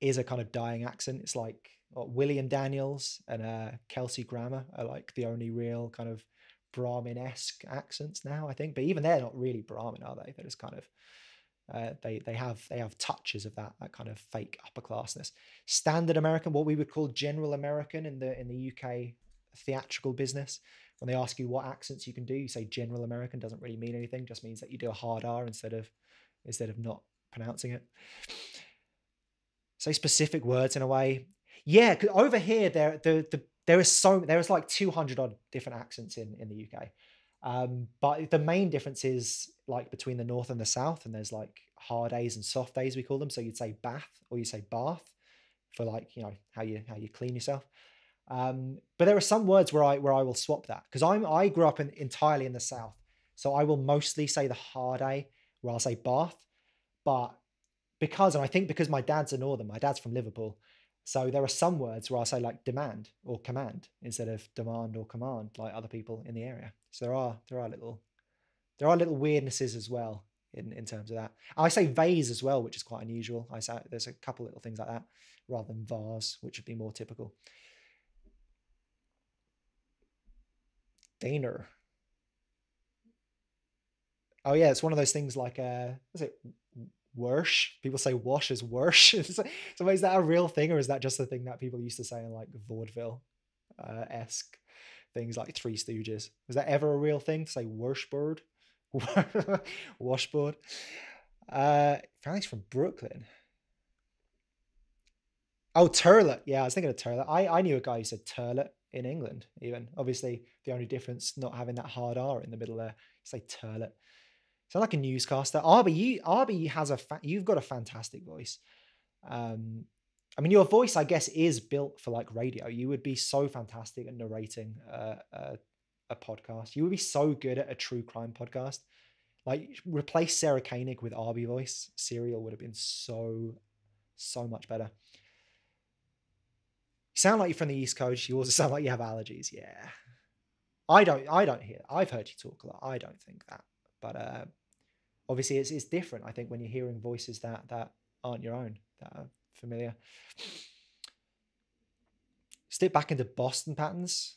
is a kind of dying accent. It's like well, William Daniels and uh, Kelsey Grammer are like the only real kind of Brahmin esque accents now, I think. But even they're not really Brahmin, are they? They're just kind of uh, they they have they have touches of that that kind of fake upper classness. Standard American, what we would call general American in the in the UK theatrical business. When they ask you what accents you can do, you say general American doesn't really mean anything. Just means that you do a hard R instead of instead of not pronouncing it. Say specific words in a way. Yeah, because over here there the, the there is so there is like 200 odd different accents in in the UK. Um, but the main difference is like between the north and the south, and there's like hard A's and soft A's we call them. So you'd say bath or you say bath for like you know how you how you clean yourself. Um, but there are some words where I where I will swap that because I'm I grew up in, entirely in the south, so I will mostly say the hard A where I'll say Bath. But because, and I think because my dad's a northern, my dad's from Liverpool. So there are some words where I'll say like demand or command instead of demand or command, like other people in the area. So there are there are little there are little weirdnesses as well in, in terms of that. I say vase as well, which is quite unusual. I say there's a couple little things like that rather than vase, which would be more typical. Daner. Oh yeah, it's one of those things like uh, is it worsh? People say wash is worsh. so is that a real thing or is that just a thing that people used to say in like vaudeville uh, esque things like Three Stooges? Was that ever a real thing to say washboard? washboard. Uh, it's from Brooklyn. Oh, turlet. Yeah, I was thinking of turlet. I, I knew a guy who said turlet in England, even. Obviously, the only difference not having that hard R in the middle there. Say turlet. So like a newscaster, RB, RB has a fa- you've got a fantastic voice. Um, I mean, your voice, I guess, is built for like radio. You would be so fantastic at narrating a, a podcast. You would be so good at a true crime podcast. Like replace Sarah Koenig with Arby voice. Serial would have been so, so much better. You sound like you're from the East Coast. You also sound like you have allergies. Yeah, I don't. I don't hear. I've heard you talk a lot. I don't think that. But uh, obviously, it's it's different. I think when you're hearing voices that that aren't your own, that are familiar. Slip back into Boston patterns.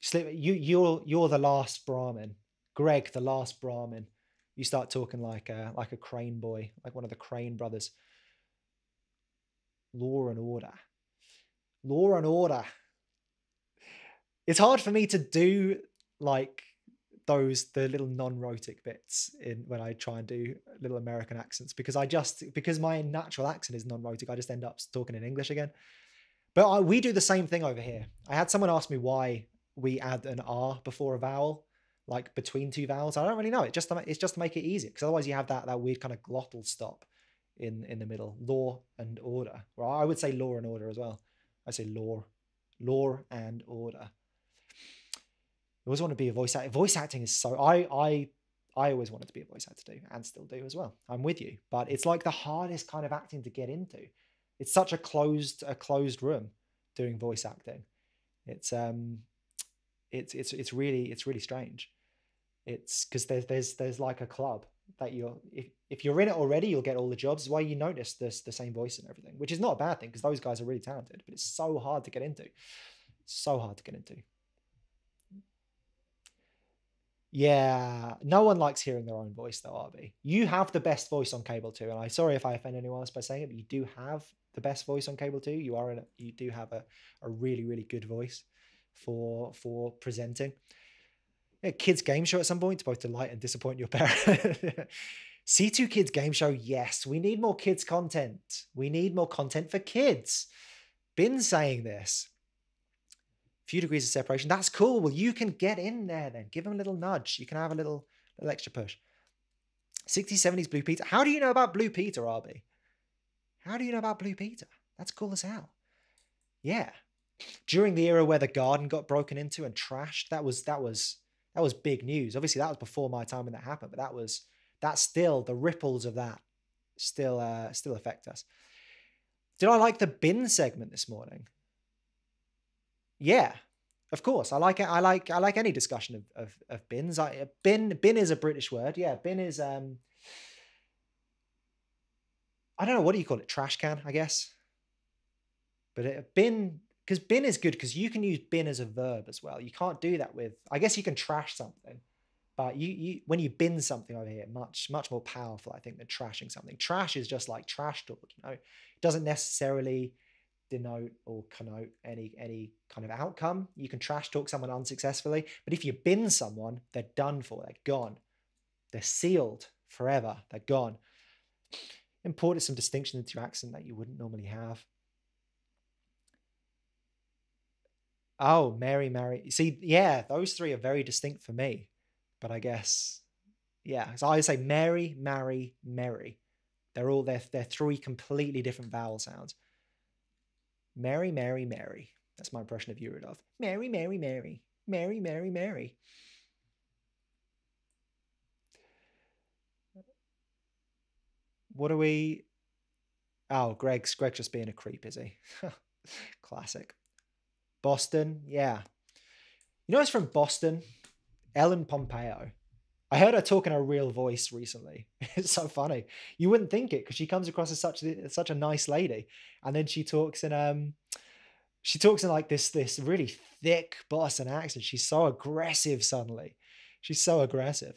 Slip you you're you're the last Brahmin, Greg, the last Brahmin. You start talking like a like a crane boy, like one of the Crane brothers. Law and order. Law and order. It's hard for me to do like those the little non-rotic bits in when I try and do little American accents because I just because my natural accent is non-rotic, I just end up talking in English again. But I, we do the same thing over here. I had someone ask me why we add an R before a vowel, like between two vowels. I don't really know. It just it's just to make it easier because otherwise you have that that weird kind of glottal stop in in the middle. Law and order. Well, I would say law and order as well. I say law, law and order you always want to be a voice actor. Voice acting is so I I I always wanted to be a voice actor too, and still do as well. I'm with you, but it's like the hardest kind of acting to get into. It's such a closed a closed room doing voice acting. It's um, it's it's it's really it's really strange. It's because there's there's there's like a club that you're if, if you're in it already, you'll get all the jobs. Why you notice this the same voice and everything, which is not a bad thing because those guys are really talented, but it's so hard to get into. So hard to get into. Yeah, no one likes hearing their own voice, though, Arby. You have the best voice on cable two, and I'm sorry if I offend anyone else by saying it, but you do have the best voice on cable two. You are, a, you do have a, a really, really good voice for for presenting. A kids game show at some point to both delight and disappoint your parents. C2 Kids game show, yes, we need more kids content. We need more content for kids. Been saying this few degrees of separation. That's cool. Well, you can get in there then. Give them a little nudge. You can have a little, little extra push. 60s, 70s Blue Peter. How do you know about Blue Peter, RB? How do you know about Blue Peter? That's cool as hell. Yeah. During the era where the garden got broken into and trashed, that was that was that was big news. Obviously, that was before my time when that happened, but that was that still the ripples of that still uh, still affect us. Did I like the bin segment this morning? Yeah, of course. I like it. I like I like any discussion of of, of bins. I, uh, bin bin is a British word. Yeah, bin is um. I don't know what do you call it? Trash can, I guess. But it, uh, bin because bin is good because you can use bin as a verb as well. You can't do that with. I guess you can trash something, but you you when you bin something over here, much much more powerful I think than trashing something. Trash is just like trash talk. You know, it doesn't necessarily denote or connote any any kind of outcome. You can trash talk someone unsuccessfully, but if you bin someone, they're done for. They're gone. They're sealed forever. They're gone. Imported some distinction into your accent that you wouldn't normally have. Oh, Mary, Mary. See, yeah, those three are very distinct for me. But I guess, yeah. So I say Mary, Mary, Mary. They're all they're, they're three completely different vowel sounds. Mary, Mary, Mary. That's my impression of Yuridov. Mary, Mary, Mary. Mary, Mary, Mary. What are we? Oh, Greg's Greg's just being a creep, is he? Classic. Boston, yeah. You know, it's from Boston. Ellen Pompeo. I heard her talk in her real voice recently. It's so funny. You wouldn't think it because she comes across as such such a nice lady, and then she talks in um, she talks in like this this really thick Boston accent. She's so aggressive suddenly. She's so aggressive.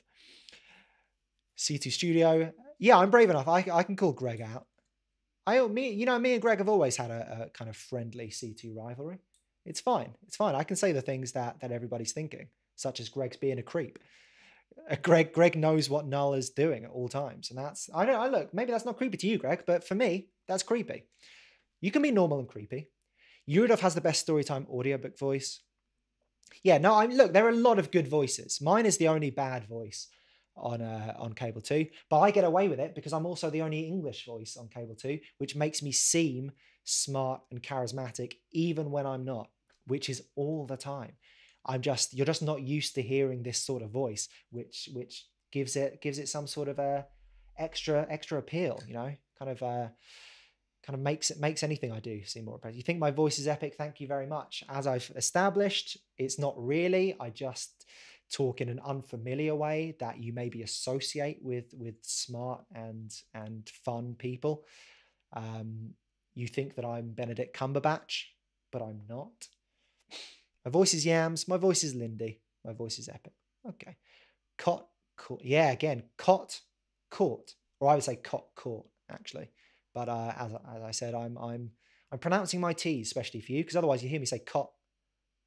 C2 Studio. Yeah, I'm brave enough. I, I can call Greg out. I me you know me and Greg have always had a, a kind of friendly C2 rivalry. It's fine. It's fine. I can say the things that that everybody's thinking, such as Greg's being a creep. Uh, Greg Greg knows what Null is doing at all times, and that's I don't I look maybe that's not creepy to you, Greg, but for me that's creepy. You can be normal and creepy. Yurov has the best storytime audiobook voice. Yeah, no, I look there are a lot of good voices. Mine is the only bad voice on uh, on cable two, but I get away with it because I'm also the only English voice on cable two, which makes me seem smart and charismatic even when I'm not, which is all the time. I'm just you're just not used to hearing this sort of voice, which which gives it gives it some sort of a extra extra appeal. You know, kind of uh, kind of makes it makes anything I do seem more impressive. You think my voice is epic? Thank you very much. As I've established, it's not really. I just talk in an unfamiliar way that you maybe associate with with smart and and fun people. Um, you think that I'm Benedict Cumberbatch, but I'm not. My voice is Yams. My voice is Lindy. My voice is Epic. Okay. Cot, court. Yeah, again, cot, court. Or I would say cot, court, actually. But uh, as, as I said, I'm I'm I'm pronouncing my T's, especially for you, because otherwise you hear me say cot,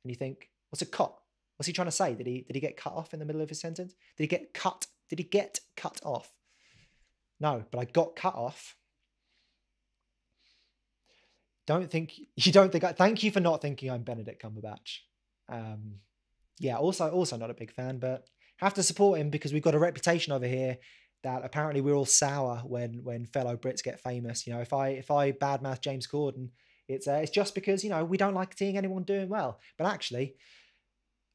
and you think, what's a cot? What's he trying to say? Did he did he get cut off in the middle of his sentence? Did he get cut? Did he get cut off? No, but I got cut off. Don't think you don't think I thank you for not thinking I'm Benedict Cumberbatch. Um, yeah, also also not a big fan, but have to support him because we've got a reputation over here that apparently we're all sour when when fellow Brits get famous. You know, if I if I badmouth James Corden, it's uh, it's just because you know we don't like seeing anyone doing well. But actually,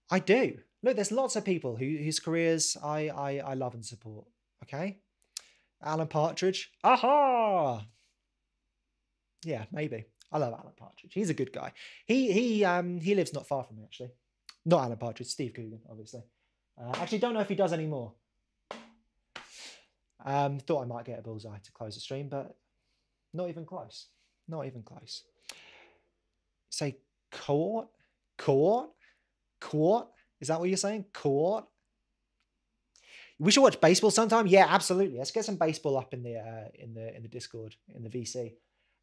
I do. Look, there's lots of people who, whose careers I, I I love and support. Okay, Alan Partridge. Aha. Yeah, maybe. I love Alan Partridge. He's a good guy. He he um he lives not far from me actually. Not Alan Partridge, Steve Coogan, obviously. Uh, actually, don't know if he does anymore. Um, thought I might get a bullseye to close the stream, but not even close. Not even close. Say court, court, court. Is that what you're saying? Court. We should watch baseball sometime. Yeah, absolutely. Let's get some baseball up in the uh, in the in the Discord in the VC.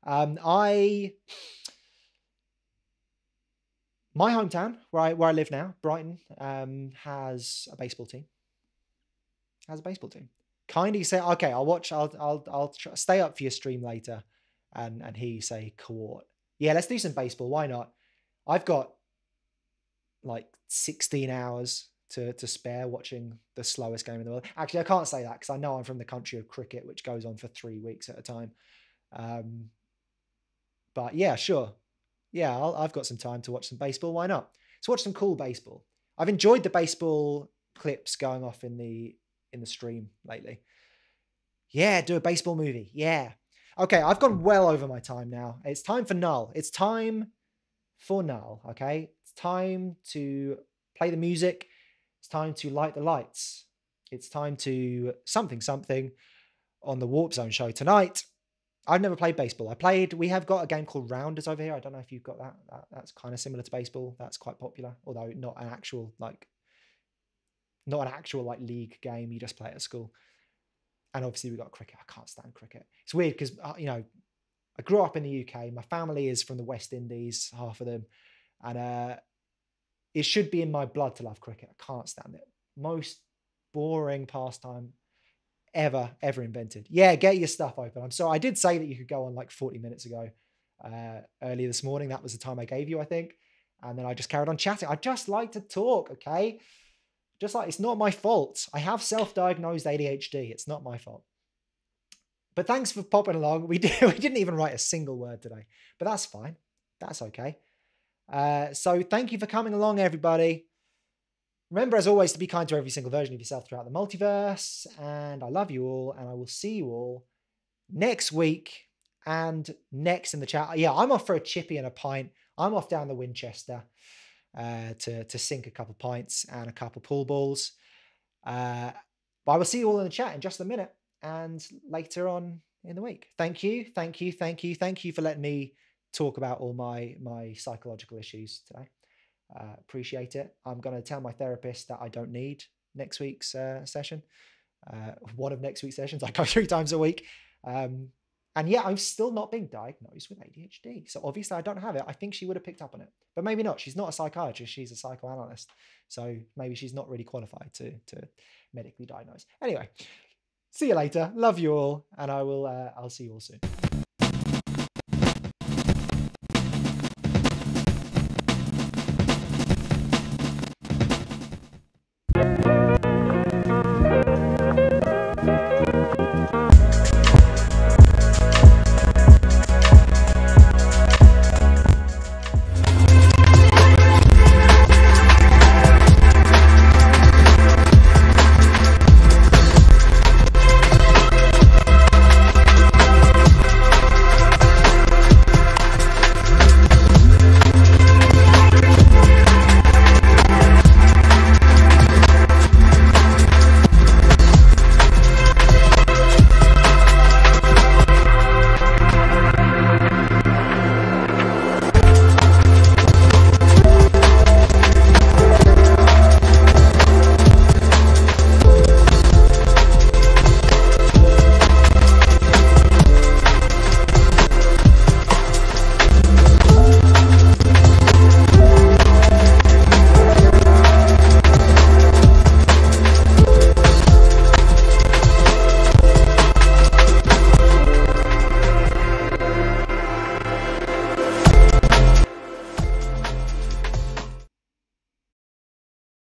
Um, I my hometown where I where I live now, Brighton, um, has a baseball team. Has a baseball team. Kindly say, "Okay, I'll watch. I'll I'll I'll stay up for your stream later," and and he say, "Court, yeah, let's do some baseball. Why not? I've got like 16 hours to to spare watching the slowest game in the world. Actually, I can't say that because I know I'm from the country of cricket, which goes on for three weeks at a time. Um, but yeah, sure. Yeah, i have got some time to watch some baseball. Why not? Let's watch some cool baseball. I've enjoyed the baseball clips going off in the in the stream lately. Yeah, do a baseball movie. Yeah. Okay, I've gone well over my time now. It's time for null. It's time for null. Okay, it's time to play the music. It's time to light the lights. It's time to something something on the Warp Zone show tonight. I've never played baseball. I played. We have got a game called Rounders over here. I don't know if you've got that. that that's kind of similar to baseball. That's quite popular, although not an actual like, not an actual like league game. You just play it at school. And obviously we have got cricket. I can't stand cricket. It's weird because uh, you know, I grew up in the UK. My family is from the West Indies, half of them, and uh, it should be in my blood to love cricket. I can't stand it. Most boring pastime ever, ever invented. Yeah, get your stuff open. I'm sorry. I did say that you could go on like 40 minutes ago uh, earlier this morning. That was the time I gave you, I think. And then I just carried on chatting. I just like to talk, okay? Just like it's not my fault. I have self diagnosed ADHD. It's not my fault. But thanks for popping along. We, did, we didn't even write a single word today, but that's fine. That's okay. Uh, so thank you for coming along, everybody. Remember, as always, to be kind to every single version of yourself throughout the multiverse. And I love you all, and I will see you all next week and next in the chat. Uh, yeah, I'm off for a chippy and a pint. I'm off down the Winchester uh, to, to sink a couple pints and a couple pool balls. Uh, but I will see you all in the chat in just a minute and later on in the week. Thank you, thank you, thank you, thank you for letting me talk about all my my psychological issues today uh, appreciate it. I'm going to tell my therapist that I don't need next week's uh, session, uh, one of next week's sessions. I go three times a week. Um, and yet, i am still not being diagnosed with ADHD. So obviously, I don't have it. I think she would have picked up on it, but maybe not. She's not a psychiatrist, she's a psychoanalyst. So maybe she's not really qualified to, to medically diagnose. Anyway, see you later. Love you all. And I will, uh, I'll see you all soon.